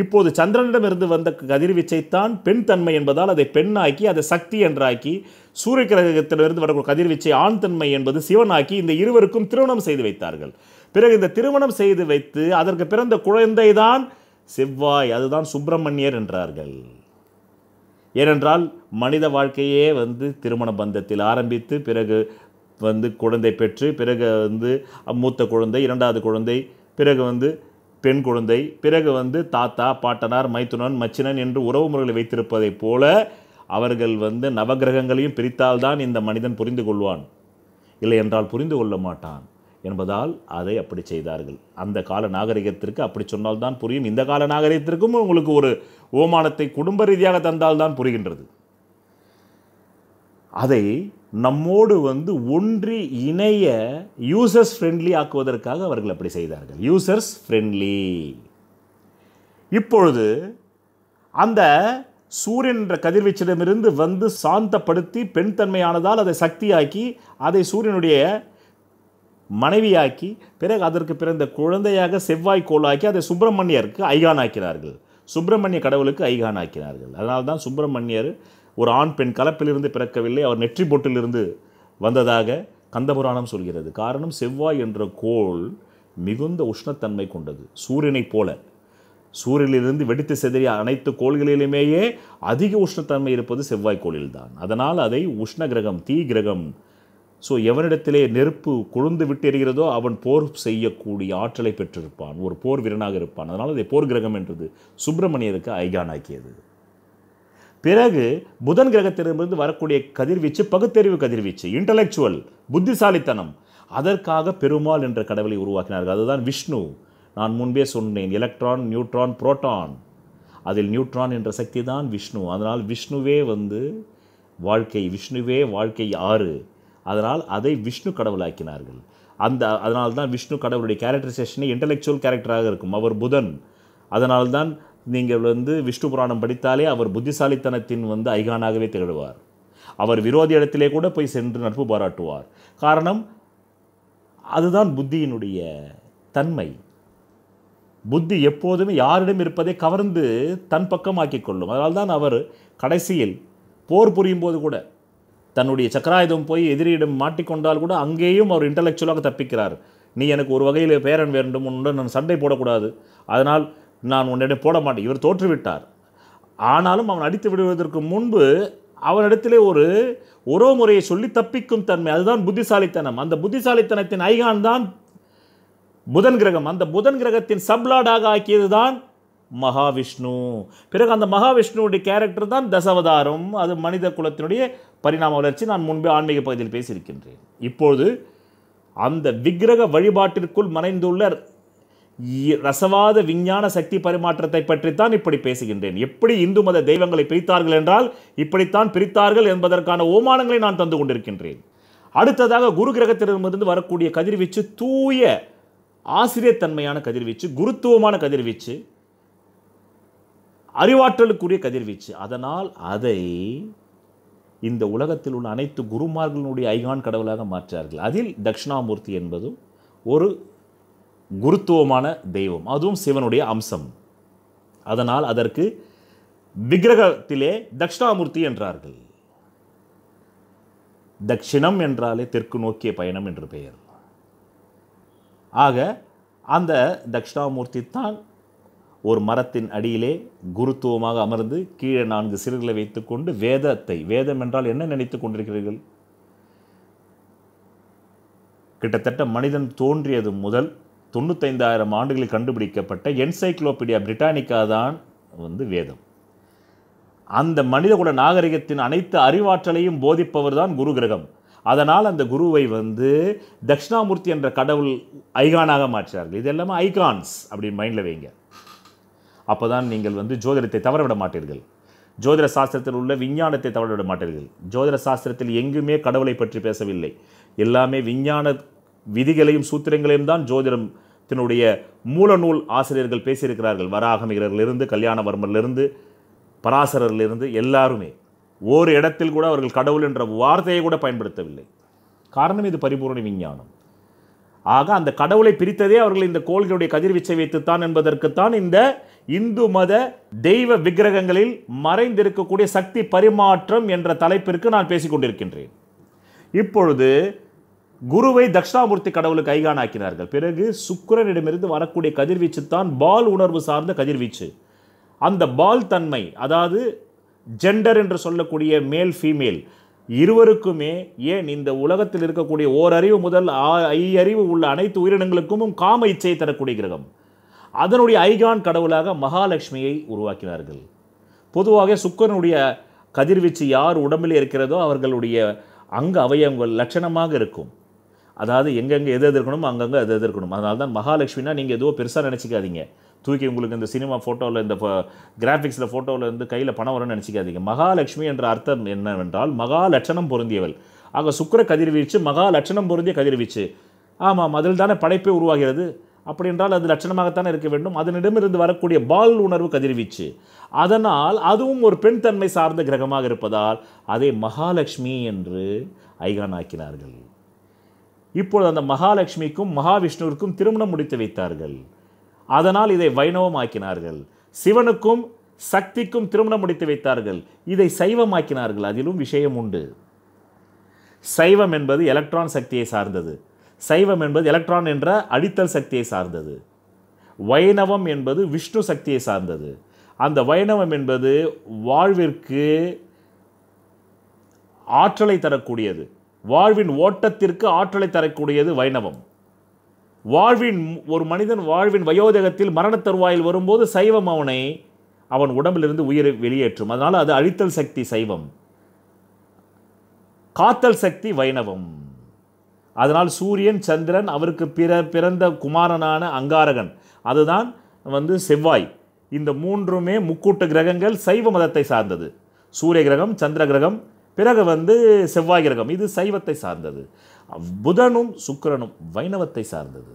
இப்போது சந்திரனிடமிருந்து வந்த கதிர்வீச்சைத்தான் பெண் தன்மை என்பதால் அதை பெண்ணாக்கி அதை சக்தி என்றாக்கி சூரிய கிரகத்திலிருந்து வரக்கூடிய கதிர்வீச்சை ஆண் தன்மை என்பது சிவனாக்கி இந்த இருவருக்கும் திருமணம் செய்து வைத்தார்கள் பிறகு இந்த திருமணம் செய்து வைத்து அதற்கு பிறந்த குழந்தைதான் செவ்வாய் அதுதான் சுப்பிரமணியர் என்றார்கள் ஏனென்றால் மனித வாழ்க்கையே வந்து திருமண பந்தத்தில் ஆரம்பித்து பிறகு வந்து குழந்தை பெற்று பிறகு வந்து மூத்த குழந்தை இரண்டாவது குழந்தை பிறகு வந்து பெண் குழந்தை பிறகு வந்து தாத்தா பாட்டனார் மைத்துனன் மச்சினன் என்று உறவு முறைகளை வைத்திருப்பதைப் போல அவர்கள் வந்து நவகிரகங்களையும் பிரித்தால்தான் இந்த மனிதன் புரிந்து கொள்வான் இல்லை என்றால் புரிந்து கொள்ள மாட்டான் என்பதால் அதை அப்படி செய்தார்கள் அந்த கால நாகரிகத்திற்கு அப்படி சொன்னால்தான் புரியும் இந்த கால நாகரிகத்திற்கும் உங்களுக்கு ஒரு ஓமானத்தை குடும்ப ரீதியாக தந்தால்தான் புரிகின்றது அதை நம்மோடு வந்து ஒன்றி இணைய யூசர்ஸ் ஃப்ரெண்ட்லி ஆக்குவதற்காக அவர்கள் அப்படி செய்தார்கள் யூசர்ஸ் ஃப்ரெண்ட்லி இப்பொழுது அந்த சூரியன் என்ற கதிர்வீச்சிடமிருந்து வந்து சாந்தப்படுத்தி பெண் தன்மையானதால் அதை சக்தியாக்கி அதை சூரியனுடைய மனைவியாக்கி பிறகு அதற்கு பிறந்த குழந்தையாக செவ்வாய் கோளாக்கி அதை சுப்பிரமணியருக்கு ஐகானாக்கிறார்கள் சுப்பிரமணிய கடவுளுக்கு ஐகானாக்கிறார்கள் அதனால்தான் சுப்பிரமணியர் ஒரு ஆண் பெண் கலப்பிலிருந்து பிறக்கவில்லை அவர் நெற்றி போட்டிலிருந்து வந்ததாக கந்தபுராணம் சொல்கிறது காரணம் செவ்வாய் என்ற கோள் மிகுந்த உஷ்ணத்தன்மை கொண்டது சூரியனைப் போல சூரியனிலிருந்து வெடித்து செதறிய அனைத்து கோள்களிலுமேயே அதிக உஷ்ணத்தன்மை இருப்பது செவ்வாய் கோளில்தான் அதனால் அதை உஷ்ண கிரகம் தீ கிரகம் ஸோ எவனிடத்திலே நெருப்பு கொழுந்து விட்டு அவன் போர் செய்யக்கூடிய ஆற்றலை பெற்றிருப்பான் ஒரு போர் வீரனாக இருப்பான் அதனால் அதை போர் கிரகம் என்றது சுப்பிரமணியருக்கு ஐகானாக்கியது பிறகு புதன் கிரகத்திலிருந்து வரக்கூடிய கதிர்வீச்சு பகுத்தறிவு கதிர்வீச்சு இன்டலெக்சுவல் புத்திசாலித்தனம் அதற்காக பெருமாள் என்ற கடவுளை உருவாக்கினார்கள் அதுதான் விஷ்ணு நான் முன்பே சொன்னேன் எலக்ட்ரான் நியூட்ரான் புரோட்டான் அதில் நியூட்ரான் என்ற சக்தி தான் விஷ்ணு அதனால் விஷ்ணுவே வந்து வாழ்க்கை விஷ்ணுவே வாழ்க்கை ஆறு அதனால் அதை விஷ்ணு கடவுளாக்கினார்கள் அந்த அதனால்தான் விஷ்ணு கடவுளுடைய கேரக்டரைசேஷனே இன்டலெக்சுவல் கேரக்டராக இருக்கும் அவர் புதன் அதனால்தான் நீங்கள் வந்து விஷ்ணு புராணம் படித்தாலே அவர் புத்திசாலித்தனத்தின் வந்து ஐகானாகவே திகழ்வார் அவர் விரோதி இடத்திலே கூட போய் சென்று நட்பு பாராட்டுவார் காரணம் அதுதான் புத்தியினுடைய தன்மை புத்தி எப்போதுமே யாரிடம் இருப்பதை கவர்ந்து தன் பக்கமாக்கிக் கொள்ளும் தான் அவர் கடைசியில் போர் புரியும் போது கூட தன்னுடைய சக்கராயுதம் போய் எதிரியிடம் மாட்டிக்கொண்டால் கூட அங்கேயும் அவர் இன்டலெக்சுவலாக தப்பிக்கிறார் நீ எனக்கு ஒரு வகையில் பேரன் வேண்டும் உன்னுடன் நான் சண்டை போடக்கூடாது அதனால் நான் உன்னிடம் போட மாட்டேன் இவர் தோற்றுவிட்டார் ஆனாலும் அவன் அடித்து விடுவதற்கு முன்பு அவனிடத்திலே ஒரு உறவு முறையை சொல்லி தப்பிக்கும் தன்மை அதுதான் புத்திசாலித்தனம் அந்த புத்திசாலித்தனத்தின் ஐகான் தான் புதன் கிரகம் அந்த புதன் கிரகத்தின் சப்லாடாக ஆக்கியது தான் மகாவிஷ்ணு பிறகு அந்த மகாவிஷ்ணுவுடைய கேரக்டர் தான் தசவதாரம் அது மனித குலத்தினுடைய பரிணாம வளர்ச்சி நான் முன்பே ஆன்மீக பகுதியில் பேசியிருக்கின்றேன் இப்பொழுது அந்த விக்கிரக வழிபாட்டிற்குள் மறைந்துள்ள ரசவாத விஞ்ஞான சக்தி பரிமாற்றத்தை பற்றித்தான் இப்படி பேசுகின்றேன் எப்படி இந்து மத தெய்வங்களை பிரித்தார்கள் என்றால் இப்படித்தான் பிரித்தார்கள் என்பதற்கான ஓமானங்களை நான் தந்து கொண்டிருக்கின்றேன் அடுத்ததாக குரு கிரகத்திலிருந்து வரக்கூடிய கதிர்வீச்சு தூய ஆசிரியத்தன்மையான கதிர்வீச்சு குருத்துவமான கதிர்வீச்சு அறிவாற்றலுக்குரிய கதிர்வீச்சு அதனால் அதை இந்த உலகத்தில் உள்ள அனைத்து குருமார்களுடைய ஐகான் கடவுளாக மாற்றார்கள் அதில் தட்சிணாமூர்த்தி என்பதும் ஒரு குருத்துவமான தெய்வம் அதுவும் சிவனுடைய அம்சம் அதனால் அதற்கு விக்கிரகத்திலே தக்ஷணாமூர்த்தி என்றார்கள் தக்ஷிணம் என்றாலே தெற்கு நோக்கிய பயணம் என்று பெயர் ஆக அந்த தக்ஷணாமூர்த்தி தான் ஒரு மரத்தின் அடியிலே குருத்துவமாக அமர்ந்து கீழே நான்கு சிறுகளை வைத்துக்கொண்டு வேதத்தை வேதம் என்றால் என்ன நினைத்து கொண்டிருக்கிறீர்கள் கிட்டத்தட்ட மனிதன் தோன்றியது முதல் தொண்ணூத்தைந்தாயிரம் ஆண்டுகளில் கண்டுபிடிக்கப்பட்ட என்சைக்ளோபீடியா பிரிட்டானிக்கா தான் வந்து வேதம் அந்த மனிதகுல நாகரிகத்தின் அனைத்து அறிவாற்றலையும் போதிப்பவர் தான் குரு கிரகம் அதனால் அந்த குருவை வந்து தட்சிணாமூர்த்தி என்ற கடவுள் ஐகானாக மாற்றினார்கள் இது எல்லாமே ஐகான்ஸ் அப்படின்னு மைண்டில் வைங்க அப்போ தான் நீங்கள் வந்து ஜோதிடத்தை தவறவிட மாட்டீர்கள் ஜோதிட சாஸ்திரத்தில் உள்ள விஞ்ஞானத்தை தவறவிட மாட்டீர்கள் ஜோதிட சாஸ்திரத்தில் எங்குமே கடவுளை பற்றி பேசவில்லை எல்லாமே விஞ்ஞான விதிகளையும் சூத்திரங்களையும் தான் ஜோதிடம் தன்னுடைய மூலநூல் ஆசிரியர்கள் பேசியிருக்கிறார்கள் வராகமிகரிலிருந்து கல்யாணவர்மரிலிருந்து பராசரர்லிருந்து எல்லாருமே ஓர் இடத்தில் கூட அவர்கள் கடவுள் என்ற வார்த்தையை கூட பயன்படுத்தவில்லை காரணம் இது பரிபூர்ண விஞ்ஞானம் ஆக அந்த கடவுளை பிரித்ததே அவர்கள் இந்த கோள்களுடைய கதிர்வீச்சை வைத்துத்தான் என்பதற்குத்தான் இந்த இந்து மத தெய்வ விக்கிரகங்களில் மறைந்திருக்கக்கூடிய சக்தி பரிமாற்றம் என்ற தலைப்பிற்கு நான் பேசிக்கொண்டிருக்கின்றேன் இப்பொழுது குருவை தட்சிணாமூர்த்தி கடவுளுக்கு ஐகானாக்கினார்கள் பிறகு சுக்கரனிடமிருந்து வரக்கூடிய கதிர்வீச்சு தான் பால் உணர்வு சார்ந்த கதிர்வீச்சு அந்த பால் தன்மை அதாவது ஜெண்டர் என்று சொல்லக்கூடிய மேல் ஃபீமேல் இருவருக்குமே ஏன் இந்த உலகத்தில் இருக்கக்கூடிய ஓரறிவு முதல் ஐயறிவு உள்ள அனைத்து உயிரினங்களுக்கும் காம இச்சையை தரக்கூடிய கிரகம் அதனுடைய ஐகான் கடவுளாக மகாலட்சுமியை உருவாக்கினார்கள் பொதுவாக சுக்கரனுடைய கதிர்வீச்சு யார் உடம்பில் இருக்கிறதோ அவர்களுடைய அங்க அவயவங்கள் லட்சணமாக இருக்கும் அதாவது எங்கெங்கே எது எதிர்க்கணுமோ அங்கங்கே எது எதிர்க்கணும் அதனால தான் மகாலட்சுமினா நீங்கள் எதுவும் பெருசாக நினச்சிக்காதீங்க தூக்கி உங்களுக்கு இந்த சினிமா ஃபோட்டோவில் இந்த கிராஃபிக்ஸில் ஃபோட்டோவில் இருந்து கையில் பணம் வரும்னு நினச்சிக்காதீங்க மகாலட்சுமி என்ற அர்த்தம் என்னவென்றால் மகா லட்சணம் பொருந்தியவள் ஆக சுக்கர கதிர்வீச்சு மகாலட்சணம் பொருந்திய கதிர்வீச்சு ஆமாம் அதில் தானே படைப்பே உருவாகிறது அப்படி என்றால் அது லட்சணமாகத்தானே இருக்க வேண்டும் அதனிடமிருந்து வரக்கூடிய பால் உணர்வு கதிர்வீச்சு அதனால் அதுவும் ஒரு பெண் தன்மை சார்ந்த கிரகமாக இருப்பதால் அதை மகாலட்சுமி என்று ஐகானாக்கினார்கள் இப்பொழுது அந்த மகாலட்சுமிக்கும் மகாவிஷ்ணுவிற்கும் திருமணம் முடித்து வைத்தார்கள் அதனால் இதை வைணவமாக்கினார்கள் சிவனுக்கும் சக்திக்கும் திருமணம் முடித்து வைத்தார்கள் இதை சைவமாக்கினார்கள் அதிலும் விஷயம் உண்டு சைவம் என்பது எலக்ட்ரான் சக்தியை சார்ந்தது சைவம் என்பது எலக்ட்ரான் என்ற அடித்தல் சக்தியை சார்ந்தது வைணவம் என்பது விஷ்ணு சக்தியை சார்ந்தது அந்த வைணவம் என்பது வாழ்விற்கு ஆற்றலை தரக்கூடியது வாழ்வின் ஓட்டத்திற்கு ஆற்றலை தரக்கூடியது வைணவம் வாழ்வின் ஒரு மனிதன் வாழ்வின் வயோதகத்தில் மரணத் தருவாயில் வரும்போது சைவம் அவனை அவன் உடம்பிலிருந்து உயிரை வெளியேற்றும் அதனால் அது அழித்தல் சக்தி சைவம் காத்தல் சக்தி வைணவம் அதனால் சூரியன் சந்திரன் அவருக்கு பிற பிறந்த குமாரனான அங்காரகன் அதுதான் வந்து செவ்வாய் இந்த மூன்றுமே முக்கூட்டு கிரகங்கள் சைவ மதத்தை சார்ந்தது சூரிய கிரகம் சந்திர கிரகம் பிறகு வந்து செவ்வாய் கிரகம் இது சைவத்தை சார்ந்தது புதனும் சுக்கரனும் வைணவத்தை சார்ந்தது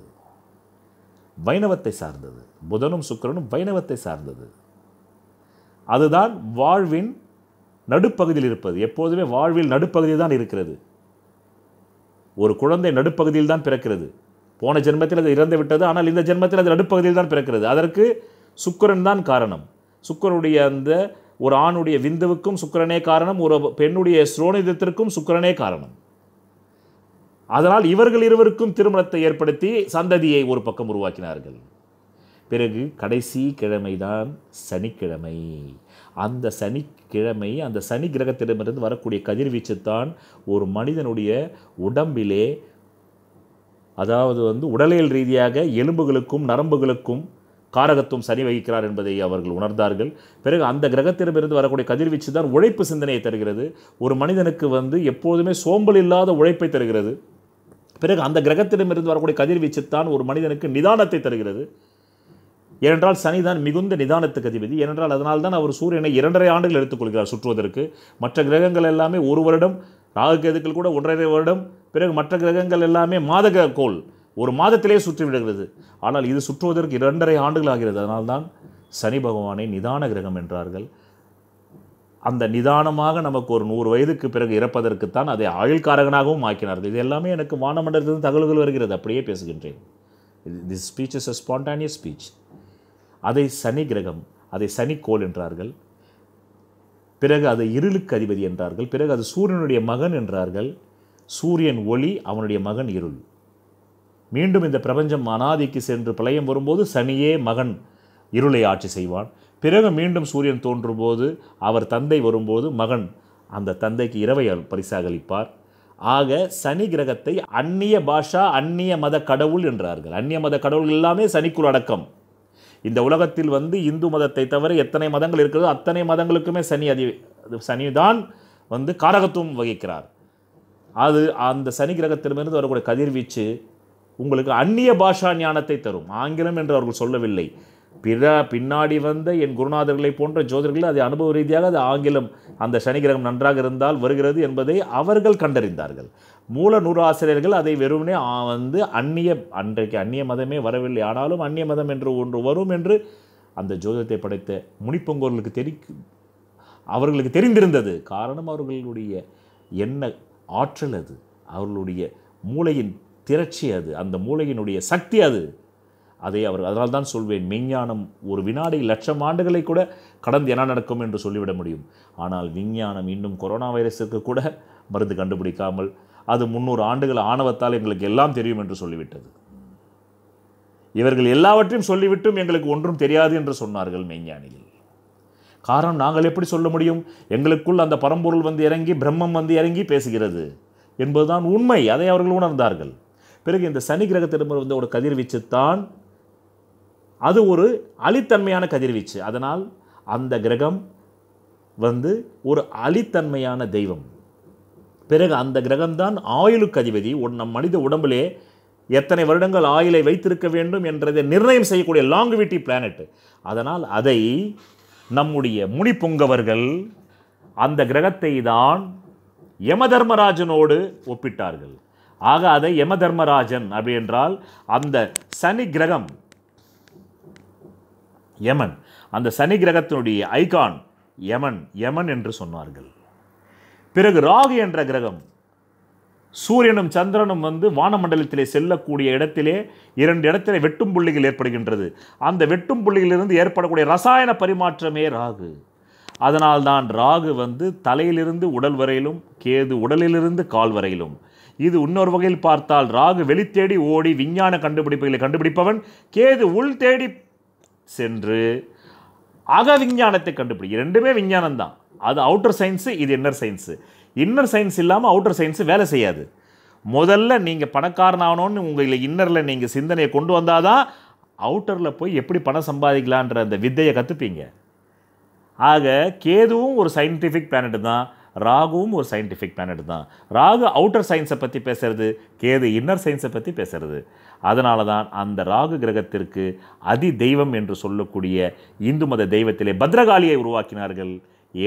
வைணவத்தை சார்ந்தது புதனும் சுக்கரனும் வைணவத்தை சார்ந்தது அதுதான் வாழ்வின் நடுப்பகுதியில் இருப்பது எப்போதுமே வாழ்வில் நடுப்பகுதியில் தான் இருக்கிறது ஒரு குழந்தை நடுப்பகுதியில் தான் பிறக்கிறது போன ஜென்மத்தில் அது இறந்து விட்டது ஆனால் இந்த ஜென்மத்தில் அது நடுப்பகுதியில் தான் பிறக்கிறது அதற்கு சுக்கரன் தான் காரணம் சுக்கரனுடைய அந்த ஒரு ஆணுடைய விந்துவுக்கும் சுக்கரனே காரணம் ஒரு பெண்ணுடைய சுரோனிதத்திற்கும் சுக்கரனே காரணம் அதனால் இவர்கள் இருவருக்கும் திருமணத்தை ஏற்படுத்தி சந்ததியை ஒரு பக்கம் உருவாக்கினார்கள் பிறகு கடைசி கிழமைதான் சனிக்கிழமை அந்த சனிக்கிழமை அந்த சனி கிரகத்திடமிருந்து வரக்கூடிய கதிர்வீச்சு தான் ஒரு மனிதனுடைய உடம்பிலே அதாவது வந்து உடலியல் ரீதியாக எலும்புகளுக்கும் நரம்புகளுக்கும் காரகத்துவம் சனி வகிக்கிறார் என்பதை அவர்கள் உணர்ந்தார்கள் பிறகு அந்த கிரகத்திடமிருந்து வரக்கூடிய கதிர்வீச்சு தான் உழைப்பு சிந்தனையை தருகிறது ஒரு மனிதனுக்கு வந்து எப்போதுமே சோம்பல் இல்லாத உழைப்பை தருகிறது பிறகு அந்த கிரகத்திடமிருந்து வரக்கூடிய கதிர்வீச்சு தான் ஒரு மனிதனுக்கு நிதானத்தை தருகிறது ஏனென்றால் சனி தான் மிகுந்த நிதானத்துக்கு அதிபதி ஏனென்றால் அதனால் தான் அவர் சூரியனை இரண்டரை ஆண்டுகள் எடுத்துக்கொள்கிறார் சுற்றுவதற்கு மற்ற கிரகங்கள் எல்லாமே ஒரு வருடம் ராகு கேதுக்கள் கூட ஒன்றரை வருடம் பிறகு மற்ற கிரகங்கள் எல்லாமே மாதக கோள் ஒரு மாதத்திலே சுற்றிவிடுகிறது ஆனால் இது சுற்றுவதற்கு இரண்டரை ஆண்டுகள் ஆகிறது அதனால்தான் சனி பகவானை நிதான கிரகம் என்றார்கள் அந்த நிதானமாக நமக்கு ஒரு நூறு வயதுக்கு பிறகு இறப்பதற்குத்தான் அதை ஆயுள்காரகனாகவும் ஆக்கினார்கள் இது எல்லாமே எனக்கு வானமண்டலத்திலிருந்து தகவல்கள் வருகிறது அப்படியே பேசுகின்றேன் this speech is a spontaneous speech அதை சனி கிரகம் அதை சனிக்கோள் என்றார்கள் பிறகு அது இருளுக்கு அதிபதி என்றார்கள் பிறகு அது சூரியனுடைய மகன் என்றார்கள் சூரியன் ஒளி அவனுடைய மகன் இருள் மீண்டும் இந்த பிரபஞ்சம் அனாதிக்கு சென்று பிளையம் வரும்போது சனியே மகன் இருளை ஆட்சி செய்வான் பிறகு மீண்டும் சூரியன் தோன்றும்போது அவர் தந்தை வரும்போது மகன் அந்த தந்தைக்கு இரவை பரிசாக அளிப்பார் ஆக சனி கிரகத்தை அந்நிய பாஷா அந்நிய மத கடவுள் என்றார்கள் அந்நிய மத கடவுள் எல்லாமே சனிக்குள் அடக்கம் இந்த உலகத்தில் வந்து இந்து மதத்தை தவிர எத்தனை மதங்கள் இருக்கிறதோ அத்தனை மதங்களுக்குமே சனி அதி சனிதான் வந்து காரகத்துவம் வகிக்கிறார் அது அந்த சனி கிரகத்திலிருந்து வரக்கூடிய கதிர்வீச்சு உங்களுக்கு அந்நிய பாஷா ஞானத்தை தரும் ஆங்கிலம் என்று அவர்கள் சொல்லவில்லை பிற பின்னாடி வந்த என் குருநாதர்களை போன்ற ஜோதர்கள் அதை அனுபவ ரீதியாக அது ஆங்கிலம் அந்த சனி கிரகம் நன்றாக இருந்தால் வருகிறது என்பதை அவர்கள் கண்டறிந்தார்கள் மூல நூறாசிரியர்கள் அதை வெறுமனே வந்து அந்நிய அன்றைக்கு அந்நிய மதமே வரவில்லை ஆனாலும் அந்நிய மதம் என்று ஒன்று வரும் என்று அந்த ஜோதிடத்தை படைத்த முனிப்பொங்கோர்களுக்கு தெரி அவர்களுக்கு தெரிந்திருந்தது காரணம் அவர்களுடைய என்ன ஆற்றல் அது அவர்களுடைய மூளையின் திரட்சி அது அந்த மூளையினுடைய சக்தி அது அதை அவர் அதனால் தான் சொல்வேன் மெய்ஞானம் ஒரு வினாடி லட்சம் ஆண்டுகளை கூட கடந்து என்ன நடக்கும் என்று சொல்லிவிட முடியும் ஆனால் விஞ்ஞானம் இன்னும் கொரோனா வைரஸுக்கு கூட மருந்து கண்டுபிடிக்காமல் அது முந்நூறு ஆண்டுகள் ஆணவத்தால் எங்களுக்கு எல்லாம் தெரியும் என்று சொல்லிவிட்டது இவர்கள் எல்லாவற்றையும் சொல்லிவிட்டும் எங்களுக்கு ஒன்றும் தெரியாது என்று சொன்னார்கள் மெய்ஞானிகள் காரணம் நாங்கள் எப்படி சொல்ல முடியும் எங்களுக்குள் அந்த பரம்பொருள் வந்து இறங்கி பிரம்மம் வந்து இறங்கி பேசுகிறது என்பதுதான் உண்மை அதை அவர்கள் உணர்ந்தார்கள் பிறகு இந்த சனி கிரகத்திடமிருந்து வந்து ஒரு கதிர்வீச்சு தான் அது ஒரு அழித்தன்மையான கதிர்வீச்சு அதனால் அந்த கிரகம் வந்து ஒரு அழித்தன்மையான தெய்வம் பிறகு அந்த கிரகம்தான் ஆயுளுக்கு அதிபதி நம் மனித உடம்பிலே எத்தனை வருடங்கள் ஆயிலை வைத்திருக்க வேண்டும் என்றதை நிர்ணயம் செய்யக்கூடிய லாங்குவிட்டி பிளானட் அதனால் அதை நம்முடைய முனிப்பொங்கவர்கள் அந்த கிரகத்தை தான் யமதர்மராஜனோடு ஒப்பிட்டார்கள் ஆக அதை யம தர்மராஜன் அப்படி என்றால் அந்த சனி கிரகம் யமன் அந்த சனி கிரகத்தினுடைய ஐகான் யமன் யமன் என்று சொன்னார்கள் பிறகு ராகு என்ற கிரகம் சூரியனும் சந்திரனும் வந்து வானமண்டலத்திலே செல்லக்கூடிய இடத்திலே இரண்டு இடத்திலே வெட்டும் புள்ளிகள் ஏற்படுகின்றது அந்த வெட்டும் புள்ளியிலிருந்து ஏற்படக்கூடிய ரசாயன பரிமாற்றமே ராகு அதனால் தான் ராகு வந்து தலையிலிருந்து உடல் வரையிலும் கேது உடலிலிருந்து கால் வரையிலும் இது இன்னொரு வகையில் பார்த்தால் ராகு வெளித்தேடி ஓடி விஞ்ஞான கண்டுபிடிப்புகளை கண்டுபிடிப்பவன் கேது உள் தேடி சென்று அக விஞ்ஞானத்தை கண்டுபிடி ரெண்டுமே விஞ்ஞானம் தான் அது அவுட்டர் சயின்ஸு இது இன்னர் சயின்ஸு இன்னர் சயின்ஸ் இல்லாமல் அவுட்டர் சயின்ஸு வேலை செய்யாது முதல்ல நீங்கள் பணக்காரனாகணும்னு உங்கள் இன்னரில் நீங்கள் சிந்தனையை கொண்டு வந்தால் தான் அவுட்டரில் போய் எப்படி பணம் சம்பாதிக்கலான்ற அந்த வித்தையை கற்றுப்பீங்க ஆக கேதுவும் ஒரு சயின்டிஃபிக் பிளானட்டு தான் ராகுவும் ஒரு சயின்டிஃபிக் பிளானட் தான் ராகு அவுட்டர் சயின்ஸை பற்றி பேசுகிறது கேது இன்னர் சயின்ஸை பற்றி பேசுகிறது அதனால தான் அந்த ராகு கிரகத்திற்கு அதி தெய்வம் என்று சொல்லக்கூடிய இந்து மத தெய்வத்திலே பத்ரகாளியை உருவாக்கினார்கள்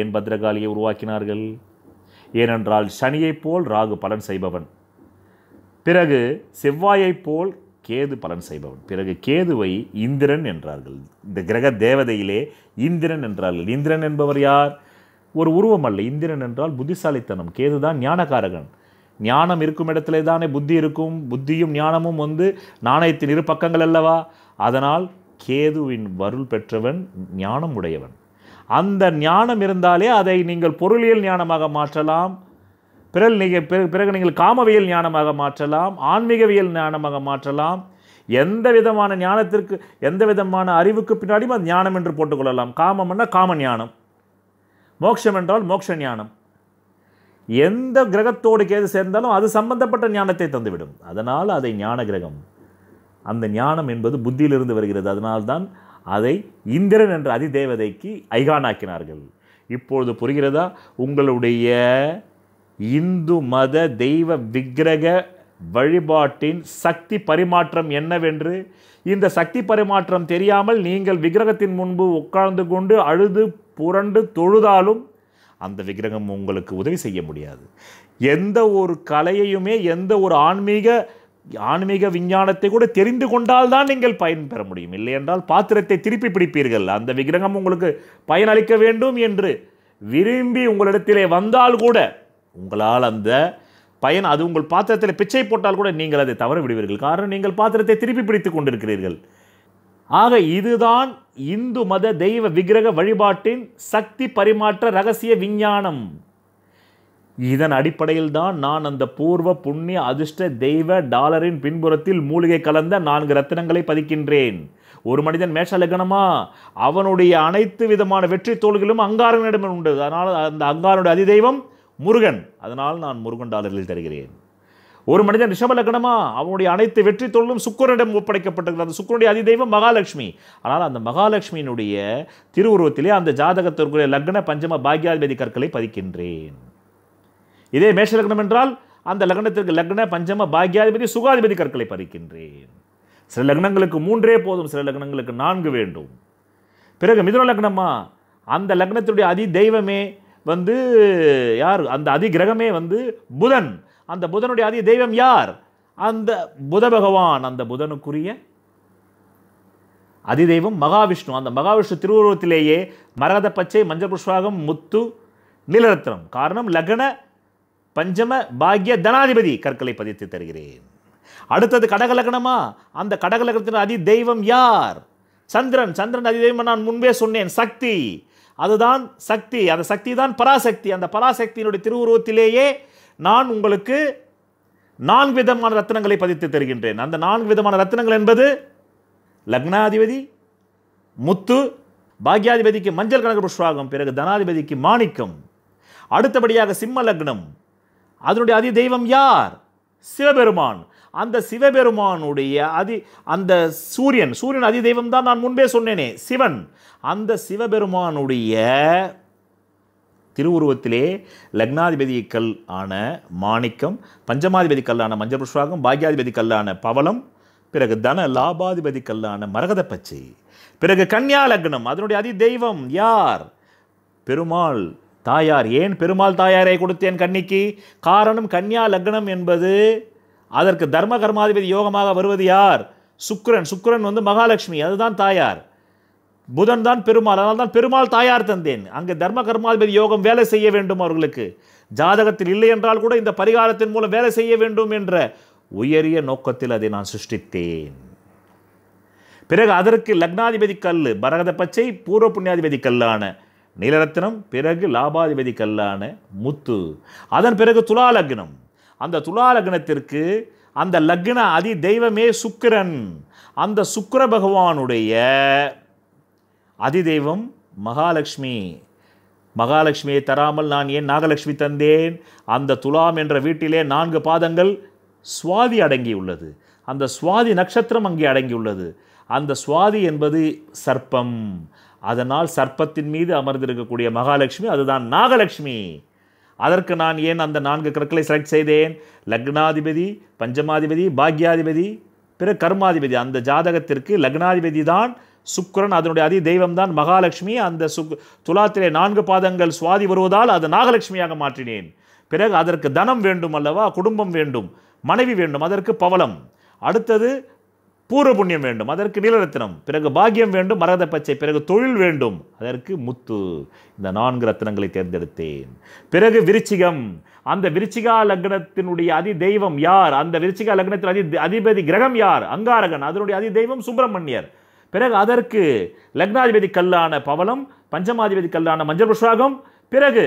ஏன் பத்ரகாளியை உருவாக்கினார்கள் ஏனென்றால் சனியைப் போல் ராகு பலன் செய்பவன் பிறகு செவ்வாயைப் போல் கேது பலன் செய்பவன் பிறகு கேதுவை இந்திரன் என்றார்கள் இந்த கிரக தேவதையிலே இந்திரன் என்றார்கள் இந்திரன் என்பவர் யார் ஒரு உருவம் அல்ல இந்திரன் என்றால் புத்திசாலித்தனம் கேதுதான் ஞானகாரகன் ஞானம் இருக்கும் இடத்துல தானே புத்தி இருக்கும் புத்தியும் ஞானமும் வந்து நாணயத்தின் இரு பக்கங்கள் அல்லவா அதனால் கேதுவின் வருள் பெற்றவன் ஞானம் உடையவன் அந்த ஞானம் இருந்தாலே அதை நீங்கள் பொருளியல் ஞானமாக மாற்றலாம் பிறகு நீங்கள் பிறகு நீங்கள் காமவியல் ஞானமாக மாற்றலாம் ஆன்மீகவியல் ஞானமாக மாற்றலாம் எந்த விதமான ஞானத்திற்கு எந்த விதமான அறிவுக்கு பின்னாடியும் அது ஞானம் என்று போட்டுக்கொள்ளலாம் காமம்னா காம ஞானம் மோட்சம் என்றால் மோக்ஷ ஞானம் எந்த கிரகத்தோடு கேது சேர்ந்தாலும் அது சம்பந்தப்பட்ட ஞானத்தை தந்துவிடும் அதனால் அதை ஞான கிரகம் அந்த ஞானம் என்பது புத்தியிலிருந்து வருகிறது அதனால்தான் அதை இந்திரன் என்ற அதிதேவதைக்கு ஐகானாக்கினார்கள் இப்பொழுது புரிகிறதா உங்களுடைய இந்து மத தெய்வ விக்கிரக வழிபாட்டின் சக்தி பரிமாற்றம் என்னவென்று இந்த சக்தி பரிமாற்றம் தெரியாமல் நீங்கள் விக்கிரகத்தின் முன்பு உட்கார்ந்து கொண்டு அழுது புரண்டு தொழுதாலும் அந்த விக்கிரகம் உங்களுக்கு உதவி செய்ய முடியாது எந்த ஒரு கலையையுமே எந்த ஒரு ஆன்மீக ஆன்மீக விஞ்ஞானத்தை கூட தெரிந்து கொண்டால் தான் நீங்கள் பயன் பெற முடியும் இல்லை என்றால் பாத்திரத்தை திருப்பி பிடிப்பீர்கள் அந்த விக்கிரகம் உங்களுக்கு பயனளிக்க வேண்டும் என்று விரும்பி உங்களிடத்திலே வந்தால் கூட உங்களால் அந்த பயன் அது உங்கள் பாத்திரத்தில் பிச்சை போட்டால் கூட நீங்கள் அதை தவற விடுவீர்கள் காரணம் நீங்கள் பாத்திரத்தை திருப்பி பிடித்து கொண்டிருக்கிறீர்கள் ஆக இதுதான் இந்து மத தெய்வ விக்கிரக வழிபாட்டின் சக்தி பரிமாற்ற ரகசிய விஞ்ஞானம் இதன் அடிப்படையில் தான் நான் அந்த பூர்வ புண்ணிய அதிர்ஷ்ட தெய்வ டாலரின் பின்புறத்தில் மூலிகை கலந்த நான்கு ரத்தினங்களை பதிக்கின்றேன் ஒரு மனிதன் மேஷ லக்னமா அவனுடைய அனைத்து விதமான வெற்றி தோள்களும் அங்காரனிடம் உண்டு அதனால் அந்த அங்காரனுடைய அதிதெய்வம் முருகன் அதனால் நான் முருகன் டாலரில் தருகிறேன் ஒரு மனிதன் ரிஷப லக்னமா அவனுடைய அனைத்து வெற்றி தொழிலும் சுக்கரனிடம் ஒப்படைக்கப்பட்டிருக்கிறது அந்த சுக்கரனுடைய அதிதெய்வம் மகாலட்சுமி ஆனால் அந்த மகாலட்சுமியினுடைய திருவுருவத்திலே அந்த ஜாதகத்திற்குரிய லக்ன பஞ்சம பாக்யாதிபதி கற்களை பதிக்கின்றேன் இதே மேஷ லக்னம் என்றால் அந்த லக்னத்திற்கு லக்ன பஞ்சம பாக்யாதிபதி சுகாதிபதி கற்களை பறிக்கின்றேன் சில லக்னங்களுக்கு மூன்றே போதும் சில லக்னங்களுக்கு நான்கு வேண்டும் பிறகு மிதுன லக்னமா அந்த லக்னத்தினுடைய அதி தெய்வமே வந்து யார் அந்த அதி கிரகமே வந்து புதன் அந்த புதனுடைய அதிக தெய்வம் யார் அந்த புத பகவான் அந்த புதனுக்குரிய அதிதெய்வம் மகாவிஷ்ணு அந்த மகாவிஷ்ணு திருவுருவத்திலேயே மரகத பச்சை மஞ்சள் புஷ்பாகம் முத்து நீலரத்னம் காரணம் லக்ன பஞ்சம பாக்ய தனாதிபதி கற்களை பதித்து தருகிறேன் அடுத்தது லக்னமா அந்த லக்னத்தின் அதி தெய்வம் யார் சந்திரன் சந்திரன் அதி தெய்வம் நான் முன்பே சொன்னேன் சக்தி அதுதான் சக்தி அந்த சக்தி தான் பராசக்தி அந்த பராசக்தியினுடைய திருவுருவத்திலேயே நான் உங்களுக்கு நான்கு விதமான ரத்தனங்களை பதித்து தருகின்றேன் அந்த நான்கு விதமான ரத்னங்கள் என்பது லக்னாதிபதி முத்து பாக்யாதிபதிக்கு மஞ்சள் கனக புஷ்வாகம் பிறகு தனாதிபதிக்கு மாணிக்கம் அடுத்தபடியாக சிம்ம லக்னம் அதனுடைய அதி தெய்வம் யார் சிவபெருமான் அந்த சிவபெருமானுடைய அதி அந்த சூரியன் சூரியன் அதி தெய்வம் தான் நான் முன்பே சொன்னேனே சிவன் அந்த சிவபெருமானுடைய திருவுருவத்திலே லக்னாதிபதி கல் ஆன மாணிக்கம் பஞ்சமாதிபதி கல்லான மஞ்சபுஷ்வாகம் பாக்யாதிபதி கல்லான பவளம் பிறகு தன லாபாதிபதி கல்லான மரகத பச்சை பிறகு கன்யா லக்னம் அதனுடைய அதி தெய்வம் யார் பெருமாள் தாயார் ஏன் பெருமாள் தாயாரை கொடுத்தேன் கன்னிக்கு காரணம் கன்யா லக்னம் என்பது அதற்கு தர்ம கர்மாதிபதி யோகமாக வருவது யார் சுக்ரன் சுக்ரன் வந்து மகாலட்சுமி அதுதான் தாயார் புதன் தான் பெருமாள் அதனால் தான் பெருமாள் தாயார் தந்தேன் அங்கே தர்ம கர்மாதிபதி யோகம் வேலை செய்ய வேண்டும் அவர்களுக்கு ஜாதகத்தில் இல்லை என்றால் கூட இந்த பரிகாரத்தின் மூலம் வேலை செய்ய வேண்டும் என்ற உயரிய நோக்கத்தில் அதை நான் சிருஷ்டித்தேன் பிறகு அதற்கு லக்னாதிபதி கல் பரகத பச்சை பூர்வ புண்ணியாதிபதி கல்லான நீலரத்னம் பிறகு லாபாதிபதி கல்லான முத்து அதன் பிறகு துலா லக்னம் அந்த துலா லக்னத்திற்கு அந்த லக்ன அதி தெய்வமே சுக்கிரன் அந்த சுக்கர பகவானுடைய அதிதெய்வம் மகாலட்சுமி மகாலட்சுமியை தராமல் நான் ஏன் நாகலட்சுமி தந்தேன் அந்த துலாம் என்ற வீட்டிலே நான்கு பாதங்கள் சுவாதி அடங்கியுள்ளது அந்த சுவாதி நட்சத்திரம் அங்கே அடங்கியுள்ளது அந்த சுவாதி என்பது சர்ப்பம் அதனால் சர்ப்பத்தின் மீது அமர்ந்திருக்கக்கூடிய மகாலட்சுமி அதுதான் நாகலட்சுமி அதற்கு நான் ஏன் அந்த நான்கு கற்களை செலக்ட் செய்தேன் லக்னாதிபதி பஞ்சமாதிபதி பாக்யாதிபதி பிற கர்மாதிபதி அந்த ஜாதகத்திற்கு லக்னாதிபதி தான் சுக்கரன் அதனுடைய அதி தெய்வம் தான் மகாலட்சுமி அந்த சுக் துலாத்திலே நான்கு பாதங்கள் சுவாதி வருவதால் அது நாகலட்சுமியாக மாற்றினேன் பிறகு அதற்கு தனம் வேண்டும் அல்லவா குடும்பம் வேண்டும் மனைவி வேண்டும் அதற்கு பவளம் அடுத்தது பூர்வ புண்ணியம் வேண்டும் அதற்கு நீலரத்தினம் பிறகு பாக்கியம் வேண்டும் மரத பச்சை பிறகு தொழில் வேண்டும் அதற்கு முத்து இந்த நான்கு ரத்தினங்களை தேர்ந்தெடுத்தேன் பிறகு விருச்சிகம் அந்த விருச்சிகா லக்னத்தினுடைய அதி தெய்வம் யார் அந்த விருச்சிகா லக்னத்தின் அதி அதிபதி கிரகம் யார் அங்காரகன் அதனுடைய அதி தெய்வம் சுப்பிரமணியர் பிறகு அதற்கு லக்னாதிபதி கல்லான பவளம் பஞ்சமாதிபதி கல்லான மஞ்சள் புஷ்பாகம் பிறகு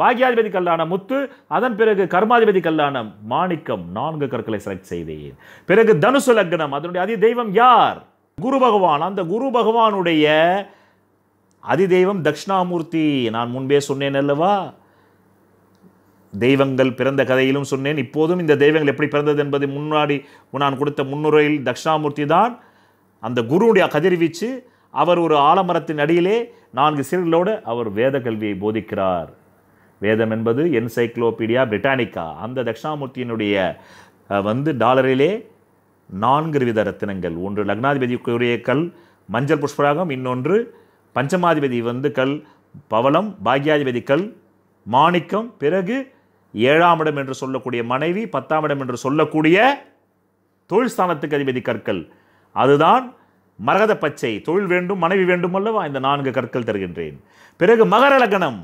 பாக்யாதிபதி கல்லான முத்து அதன் பிறகு கர்மாதிபதி கல்லான மாணிக்கம் நான்கு கற்களை செலக்ட் செய்தேன் பிறகு தனுசு லக்னம் அதனுடைய அதி தெய்வம் யார் குரு பகவான் அந்த குரு பகவானுடைய அதி தெய்வம் தக்ஷணாமூர்த்தி நான் முன்பே சொன்னேன் அல்லவா தெய்வங்கள் பிறந்த கதையிலும் சொன்னேன் இப்போதும் இந்த தெய்வங்கள் எப்படி பிறந்தது என்பது முன்னாடி நான் கொடுத்த முன்னுரையில் தக்ஷணாமூர்த்தி தான் அந்த குருவுடைய கதிர்வீச்சு அவர் ஒரு ஆலமரத்தின் அடியிலே நான்கு சிறுகளோடு அவர் வேத கல்வியை போதிக்கிறார் வேதம் என்பது என்சைக்ளோபீடியா பிரிட்டானிக்கா அந்த தட்சிணாமூர்த்தியினுடைய வந்து டாலரிலே நான்கு வித ரத்தினங்கள் ஒன்று லக்னாதிபதிக்குரிய கல் மஞ்சள் புஷ்பராகம் இன்னொன்று பஞ்சமாதிபதி வந்து கல் பவளம் பாக்யாதிபதி கல் மாணிக்கம் பிறகு ஏழாம் இடம் என்று சொல்லக்கூடிய மனைவி பத்தாம் இடம் என்று சொல்லக்கூடிய தொழில் ஸ்தானத்துக்கு அதிபதி கற்கள் அதுதான் மரகத பச்சை தொழில் வேண்டும் மனைவி வேண்டும் அல்லவா இந்த நான்கு கற்கள் தருகின்றேன் பிறகு மகர லக்னம்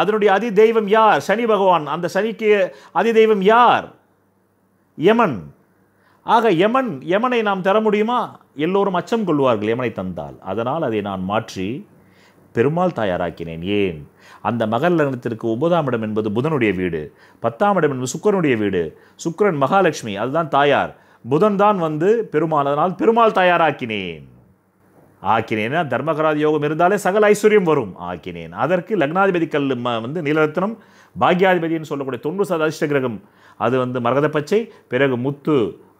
அதனுடைய அதி தெய்வம் யார் சனி பகவான் அந்த சனிக்கு அதி தெய்வம் யார் யமன் ஆக யமன் யமனை நாம் தர முடியுமா எல்லோரும் அச்சம் கொள்வார்கள் யமனை தந்தால் அதனால் அதை நான் மாற்றி பெருமாள் தாயாராக்கினேன் ஏன் அந்த மகர லக்னத்திற்கு ஒன்பதாம் இடம் என்பது புதனுடைய வீடு பத்தாம் இடம் என்பது சுக்கரனுடைய வீடு சுக்கரன் மகாலட்சுமி அதுதான் தாயார் புதன்தான் வந்து பெருமாள் அதனால் பெருமாள் தயாராக்கினேன் ஆக்கினேன்னா தர்மகராஜ யோகம் இருந்தாலே சகல ஐஸ்வர்யம் வரும் ஆக்கினேன் அதற்கு லக்னாதிபதி கல் வந்து நீலரத்னம் பாக்யாதிபதினு சொல்லக்கூடிய தொண்ணூறு சத அதிர்ஷ்ட கிரகம் அது வந்து மரகத பச்சை பிறகு முத்து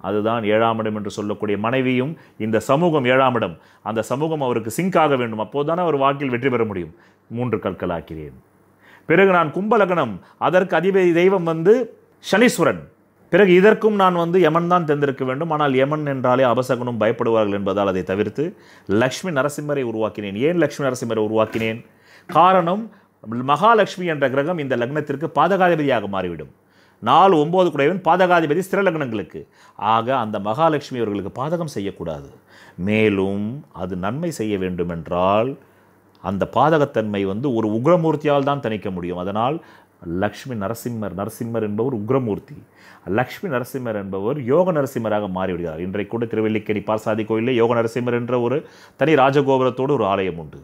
அதுதான் ஏழாம் இடம் என்று சொல்லக்கூடிய மனைவியும் இந்த சமூகம் ஏழாம் இடம் அந்த சமூகம் அவருக்கு சிங்க் ஆக வேண்டும் அப்போதுதான் அவர் வாழ்க்கையில் வெற்றி பெற முடியும் மூன்று கற்கள் ஆக்கிறேன் பிறகு நான் கும்பலக்னம் அதற்கு அதிபதி தெய்வம் வந்து சனீஸ்வரன் பிறகு இதற்கும் நான் வந்து யமன் தான் தந்திருக்க வேண்டும் ஆனால் யமன் என்றாலே அபசகனும் பயப்படுவார்கள் என்பதால் அதை தவிர்த்து லக்ஷ்மி நரசிம்மரை உருவாக்கினேன் ஏன் லக்ஷ்மி நரசிம்மரை உருவாக்கினேன் காரணம் மகாலட்சுமி என்ற கிரகம் இந்த லக்னத்திற்கு பாதகாதிபதியாக மாறிவிடும் நாலு ஒம்பது குடையவன் பாதகாதிபதி சிறலக்னங்களுக்கு லக்னங்களுக்கு ஆக அந்த மகாலட்சுமி அவர்களுக்கு பாதகம் செய்யக்கூடாது மேலும் அது நன்மை செய்ய வேண்டுமென்றால் அந்த பாதகத்தன்மை வந்து ஒரு உக்ரமூர்த்தியால் தான் தணிக்க முடியும் அதனால் லக்ஷ்மி நரசிம்மர் நரசிம்மர் என்பவர் உக்ரமூர்த்தி லக்ஷ்மி நரசிம்மர் என்பவர் யோக நரசிம்மராக மாறிவிடுகிறார் இன்றைக்கு கூட திருவல்லிக்கேணி பார்சாதி கோயிலில் யோக நரசிம்மர் என்ற ஒரு தனி ராஜகோபுரத்தோடு ஒரு ஆலயம் உண்டு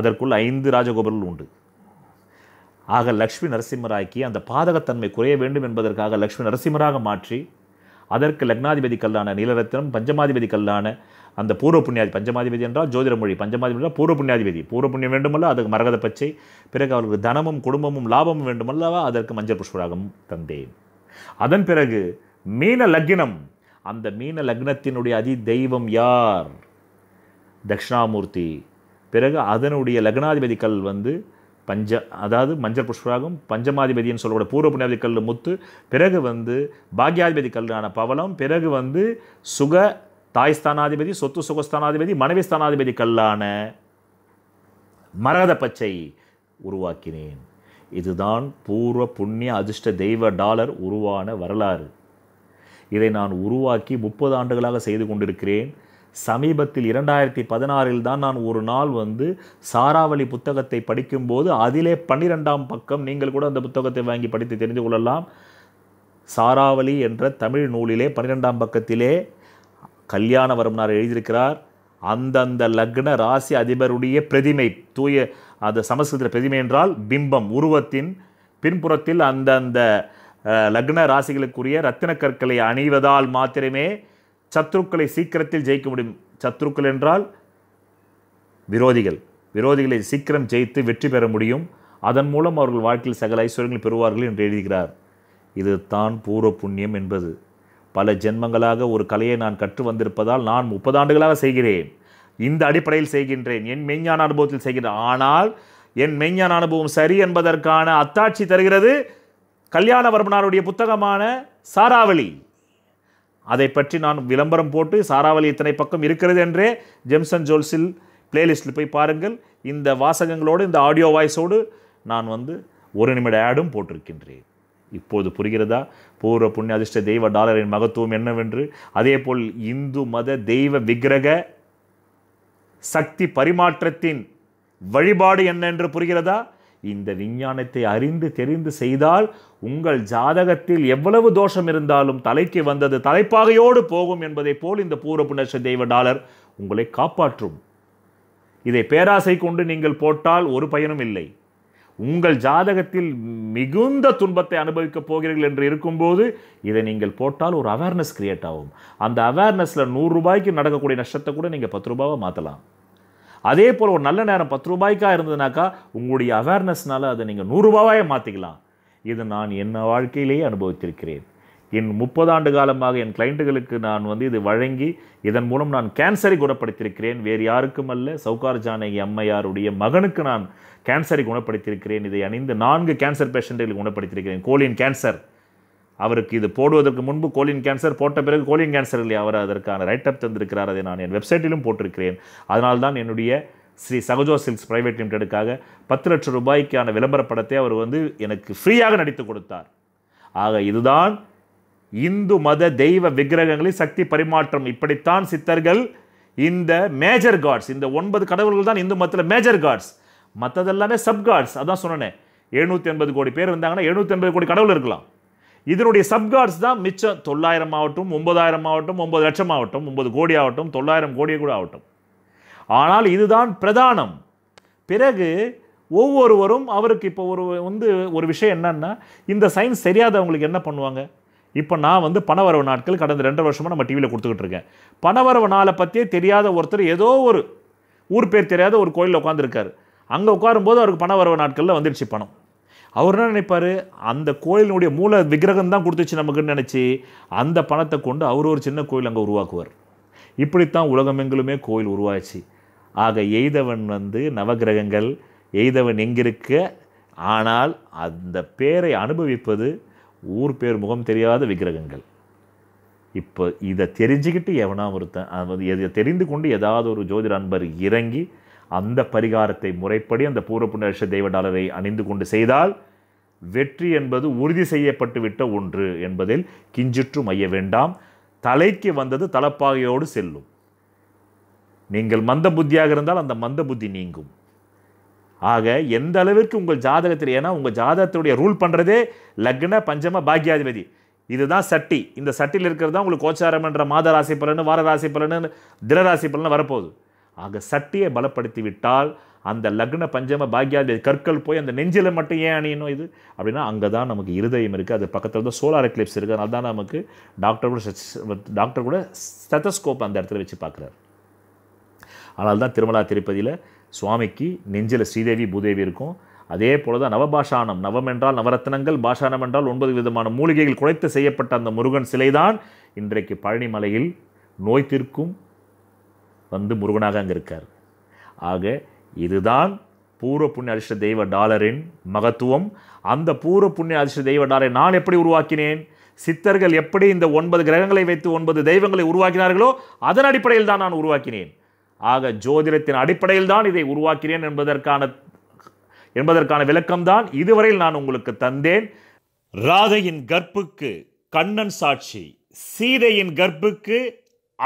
அதற்குள் ஐந்து ராஜகோபுரங்கள் உண்டு ஆக லக்ஷ்மி நரசிம்மராக்கி அந்த பாதகத்தன்மை குறைய வேண்டும் என்பதற்காக லக்ஷ்மி நரசிம்மராக மாற்றி அதற்கு லக்னாதிபதி கல்லான நீலரத்னம் பஞ்சமாதிபதி கல்லான அந்த பூர்வ புண்ணியாதி பஞ்சமாதிபதி என்றால் ஜோதிடமொழி பஞ்சமாதிபதி என்றால் பூர்வ புண்ணியாதிபதி பூர்வ புண்ணியம் வேண்டுமல்ல அதுக்கு மரகத பச்சை பிறகு அவர்களுக்கு தனமும் குடும்பமும் லாபமும் வேண்டுமல்லவா அதற்கு மஞ்சள் புஷ்பராகம் தந்தேன் அதன் பிறகு மீன லக்னம் அந்த மீன லக்னத்தினுடைய அதி தெய்வம் யார் தட்சிணாமூர்த்தி பிறகு அதனுடைய லக்னாதிபதி கல் வந்து பஞ்ச அதாவது மஞ்சள் புஷ்பராகும் பஞ்சமாதிபதினு சொல்லக்கூடிய பூர்வ புண்ணியாதி கல் முத்து பிறகு வந்து பாக்யாதிபதி கல்லான பவளம் பிறகு வந்து சுக தாய்ஸ்தானாதிபதி சொத்து சுகஸ்தானாதிபதி மனைவி ஸ்தானாதிபதி கல்லான மரத பச்சை உருவாக்கினேன் இதுதான் பூர்வ புண்ணிய அதிர்ஷ்ட தெய்வ டாலர் உருவான வரலாறு இதை நான் உருவாக்கி முப்பது ஆண்டுகளாக செய்து கொண்டிருக்கிறேன் சமீபத்தில் இரண்டாயிரத்தி பதினாறில் தான் நான் ஒரு நாள் வந்து சாராவளி புத்தகத்தை படிக்கும்போது அதிலே பன்னிரெண்டாம் பக்கம் நீங்கள் கூட அந்த புத்தகத்தை வாங்கி படித்து தெரிந்து கொள்ளலாம் சாராவளி என்ற தமிழ் நூலிலே பன்னிரெண்டாம் பக்கத்திலே கல்யாண வரம்னார் எழுதியிருக்கிறார் அந்தந்த லக்ன ராசி அதிபருடைய பிரதிமை தூய அது சமஸ்கிருதத்தில் பிரதிமை என்றால் பிம்பம் உருவத்தின் பின்புறத்தில் அந்தந்த லக்ன ராசிகளுக்குரிய ரத்தின கற்களை அணிவதால் மாத்திரமே சத்ருக்களை சீக்கிரத்தில் ஜெயிக்க முடியும் சத்ருக்கள் என்றால் விரோதிகள் விரோதிகளை சீக்கிரம் ஜெயித்து வெற்றி பெற முடியும் அதன் மூலம் அவர்கள் வாழ்க்கையில் சகல ஐஸ்வர்யங்கள் பெறுவார்கள் என்று எழுதுகிறார் இது தான் பூர்வ புண்ணியம் என்பது பல ஜென்மங்களாக ஒரு கலையை நான் கற்று வந்திருப்பதால் நான் முப்பது ஆண்டுகளாக செய்கிறேன் இந்த அடிப்படையில் செய்கின்றேன் என் மெய்ஞான அனுபவத்தில் செய்கின்றேன் ஆனால் என் மெய்ஞான அனுபவம் சரி என்பதற்கான அத்தாட்சி தருகிறது கல்யாண வர்மனாருடைய புத்தகமான சாராவளி அதை பற்றி நான் விளம்பரம் போட்டு சாராவளி இத்தனை பக்கம் இருக்கிறது என்றே ஜெம்சன் ஜோல்ஸில் பிளேலிஸ்டில் போய் பாருங்கள் இந்த வாசகங்களோடு இந்த ஆடியோ வாய்ஸோடு நான் வந்து ஒரு நிமிட ஆடும் போட்டிருக்கின்றேன் இப்போது புரிகிறதா பூர்வ புண்ணிய அதிர்ஷ்ட தெய்வ டாலரின் மகத்துவம் என்னவென்று அதே போல் இந்து மத தெய்வ விக்கிரக சக்தி பரிமாற்றத்தின் வழிபாடு என்ன என்று புரிகிறதா இந்த விஞ்ஞானத்தை அறிந்து தெரிந்து செய்தால் உங்கள் ஜாதகத்தில் எவ்வளவு தோஷம் இருந்தாலும் தலைக்கு வந்தது தலைப்பாகையோடு போகும் என்பதை போல் இந்த பூர புனஷ தெய்வ டாலர் உங்களை காப்பாற்றும் இதை பேராசை கொண்டு நீங்கள் போட்டால் ஒரு பயனும் இல்லை உங்கள் ஜாதகத்தில் மிகுந்த துன்பத்தை அனுபவிக்கப் போகிறீர்கள் என்று இருக்கும்போது இதை நீங்கள் போட்டால் ஒரு அவேர்னஸ் கிரியேட் ஆகும் அந்த அவேர்னஸில் நூறுரூபாய்க்கு நடக்கக்கூடிய நஷ்டத்தை கூட நீங்கள் பத்து ரூபாவாக மாற்றலாம் அதே போல் ஒரு நல்ல நேரம் பத்து ரூபாய்க்காக இருந்ததுனாக்கா உங்களுடைய அவேர்னஸ்னால் அதை நீங்கள் நூறுரூபாவாக மாற்றிக்கலாம் இது நான் என்ன வாழ்க்கையிலேயே அனுபவித்திருக்கிறேன் என் முப்பது ஆண்டு காலமாக என் கிளைண்ட்டுகளுக்கு நான் வந்து இது வழங்கி இதன் மூலம் நான் கேன்சரை குணப்படுத்தியிருக்கிறேன் வேறு யாருக்கும் அல்ல சவுகார் ஜானகி அம்மையாருடைய மகனுக்கு நான் கேன்சரை குணப்படுத்தியிருக்கிறேன் இதை அணிந்து நான்கு கேன்சர் பேஷண்ட்டுகளை குணப்படுத்தியிருக்கிறேன் கோலின் கேன்சர் அவருக்கு இது போடுவதற்கு முன்பு கோலின் கேன்சர் போட்ட பிறகு கோலின் கேன்சர் இல்லை அவர் அதற்கான ரைட் அப் தந்திருக்கிறார் அதை நான் என் வெப்சைட்டிலும் போட்டிருக்கிறேன் அதனால்தான் என்னுடைய ஸ்ரீ சகஜோ சில்ஸ் ப்ரைவேட் லிமிடெடுக்காக பத்து லட்சம் ரூபாய்க்கான விளம்பர படத்தை அவர் வந்து எனக்கு ஃப்ரீயாக நடித்து கொடுத்தார் ஆக இதுதான் இந்து மத தெய்வ விக்கிரகங்களில் சக்தி பரிமாற்றம் இப்படித்தான் சித்தர்கள் இந்த மேஜர் காட்ஸ் இந்த ஒன்பது கடவுள்கள் தான் இந்து மதத்தில் மேஜர் காட்ஸ் மற்றது எல்லாமே சப் காட்ஸ் அதான் சொன்னேன் எழுநூற்றி எண்பது கோடி பேர் இருந்தாங்கன்னா எழுநூற்றி எண்பது கோடி கடவுள் இருக்கலாம் இதனுடைய சப்கார்ட்ஸ் தான் மிச்சம் தொள்ளாயிரம் ஆகட்டும் ஒன்பதாயிரம் ஆகட்டும் ஒன்பது லட்சம் ஆகட்டும் ஒன்பது கோடி ஆகட்டும் தொள்ளாயிரம் கோடியே கூட ஆகட்டும் ஆனால் இதுதான் பிரதானம் பிறகு ஒவ்வொருவரும் அவருக்கு இப்போ ஒரு வந்து ஒரு விஷயம் என்னன்னா இந்த சயின்ஸ் தெரியாதவங்களுக்கு என்ன பண்ணுவாங்க இப்போ நான் வந்து பணவரவு நாட்கள் கடந்த ரெண்டரை வருஷமாக நம்ம டிவியில் கொடுத்துக்கிட்டு இருக்கேன் பணவரவு நாளை பற்றியே தெரியாத ஒருத்தர் ஏதோ ஒரு ஊர் பேர் தெரியாத ஒரு கோயிலில் உட்காந்துருக்காரு அங்கே உட்காரும்போது அவருக்கு பண வரவு நாட்களில் வந்துடுச்சு பணம் அவர் என்ன நினைப்பார் அந்த கோயிலினுடைய மூல விக்கிரகம் தான் கொடுத்துச்சு நமக்குன்னு நினச்சி அந்த பணத்தை கொண்டு அவர் ஒரு சின்ன கோயில் அங்கே உருவாக்குவார் இப்படித்தான் உலகமெங்கிலுமே கோயில் உருவாச்சு ஆக எய்தவன் வந்து நவகிரகங்கள் எய்தவன் எங்கிருக்க ஆனால் அந்த பேரை அனுபவிப்பது ஊர் பேர் முகம் தெரியாத விக்கிரகங்கள் இப்போ இதை தெரிஞ்சுக்கிட்டு எவனா ஒருத்தன் அது இதை தெரிந்து கொண்டு ஏதாவது ஒரு ஜோதிட அன்பர் இறங்கி அந்த பரிகாரத்தை முறைப்படி அந்த பூர்வ புனர்ஷ தெய்வ அணிந்து கொண்டு செய்தால் வெற்றி என்பது உறுதி செய்யப்பட்டுவிட்ட ஒன்று என்பதில் கிஞ்சிற்று மைய வேண்டாம் தலைக்கு வந்தது தலப்பாகையோடு செல்லும் நீங்கள் மந்த புத்தியாக இருந்தால் அந்த மந்த புத்தி நீங்கும் ஆக எந்த அளவிற்கு உங்கள் ஜாதகத்தில் ஏன்னா உங்கள் ஜாதகத்துடைய ரூல் பண்ணுறதே லக்ன பஞ்சம பாக்யாதிபதி இதுதான் சட்டி இந்த சட்டியில் இருக்கிறது தான் உங்களுக்கு கோச்சாரம் என்ற மாத ராசி பலன் வார ராசி பலன் தினராசி பலன் வரப்போகுது ஆக சட்டியை பலப்படுத்தி விட்டால் அந்த லக்ன பஞ்சம பாக்யாதிபதி கற்கள் போய் அந்த நெஞ்சில் மட்டும் ஏன் அணியணும் இது அப்படின்னா அங்கே தான் நமக்கு இருதயம் இருக்குது அது பக்கத்தில் தான் சோலார் எக்லிப்ஸ் இருக்குது அதனால தான் நமக்கு டாக்டர் கூட டாக்டர் கூட ஸ்டெத்தஸ்கோப் அந்த இடத்துல வச்சு பார்க்குறாரு அதனால்தான் தான் திருமலா திருப்பதியில் சுவாமிக்கு நெஞ்சில் ஸ்ரீதேவி பூதேவி இருக்கும் அதே போல தான் நவபாஷானம் நவம் என்றால் நவரத்னங்கள் பாஷானம் என்றால் ஒன்பது விதமான மூலிகைகள் குறைத்து செய்யப்பட்ட அந்த முருகன் சிலைதான் இன்றைக்கு பழனிமலையில் நோய் தீர்க்கும் வந்து முருகனாக அங்கே இருக்கார் ஆக இதுதான் பூர்வ புண்ணிய அதிர்ஷ்ட தெய்வ டாலரின் மகத்துவம் அந்த பூர்வ புண்ணிய அதிர்ஷ்ட தெய்வ டாலரை நான் எப்படி உருவாக்கினேன் சித்தர்கள் எப்படி இந்த ஒன்பது கிரகங்களை வைத்து ஒன்பது தெய்வங்களை உருவாக்கினார்களோ அதன் அடிப்படையில் தான் நான் உருவாக்கினேன் ஆக ஜோதிடத்தின் அடிப்படையில் தான் இதை உருவாக்கிறேன் என்பதற்கான என்பதற்கான விளக்கம்தான் இதுவரையில் நான் உங்களுக்கு தந்தேன் ராதையின் கற்புக்கு கண்ணன் சாட்சி சீதையின் கற்புக்கு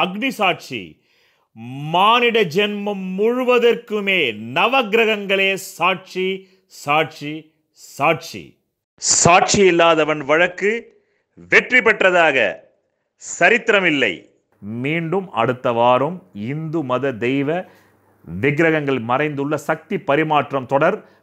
அக்னி சாட்சி மானிட ஜென்மம் முழுவதற்குமே நவகிரகங்களே சாட்சி சாட்சி சாட்சி சாட்சி இல்லாதவன் வழக்கு வெற்றி பெற்றதாக சரித்திரமில்லை மீண்டும் அடுத்த வாரம் இந்து மத தெய்வ விக்கிரகங்கள் மறைந்துள்ள சக்தி பரிமாற்றம் தொடர்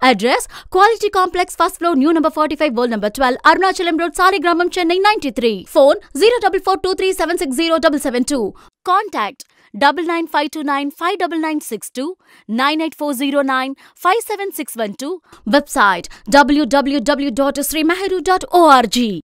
Address Quality Complex, first floor, new number 45, wall number 12, Arunachalam Road, Sarigramam, Chennai 93. Phone 0442376072. Contact double nine five two nine five double nine six two nine eight four zero nine five seven six one two website www.srimaheru.org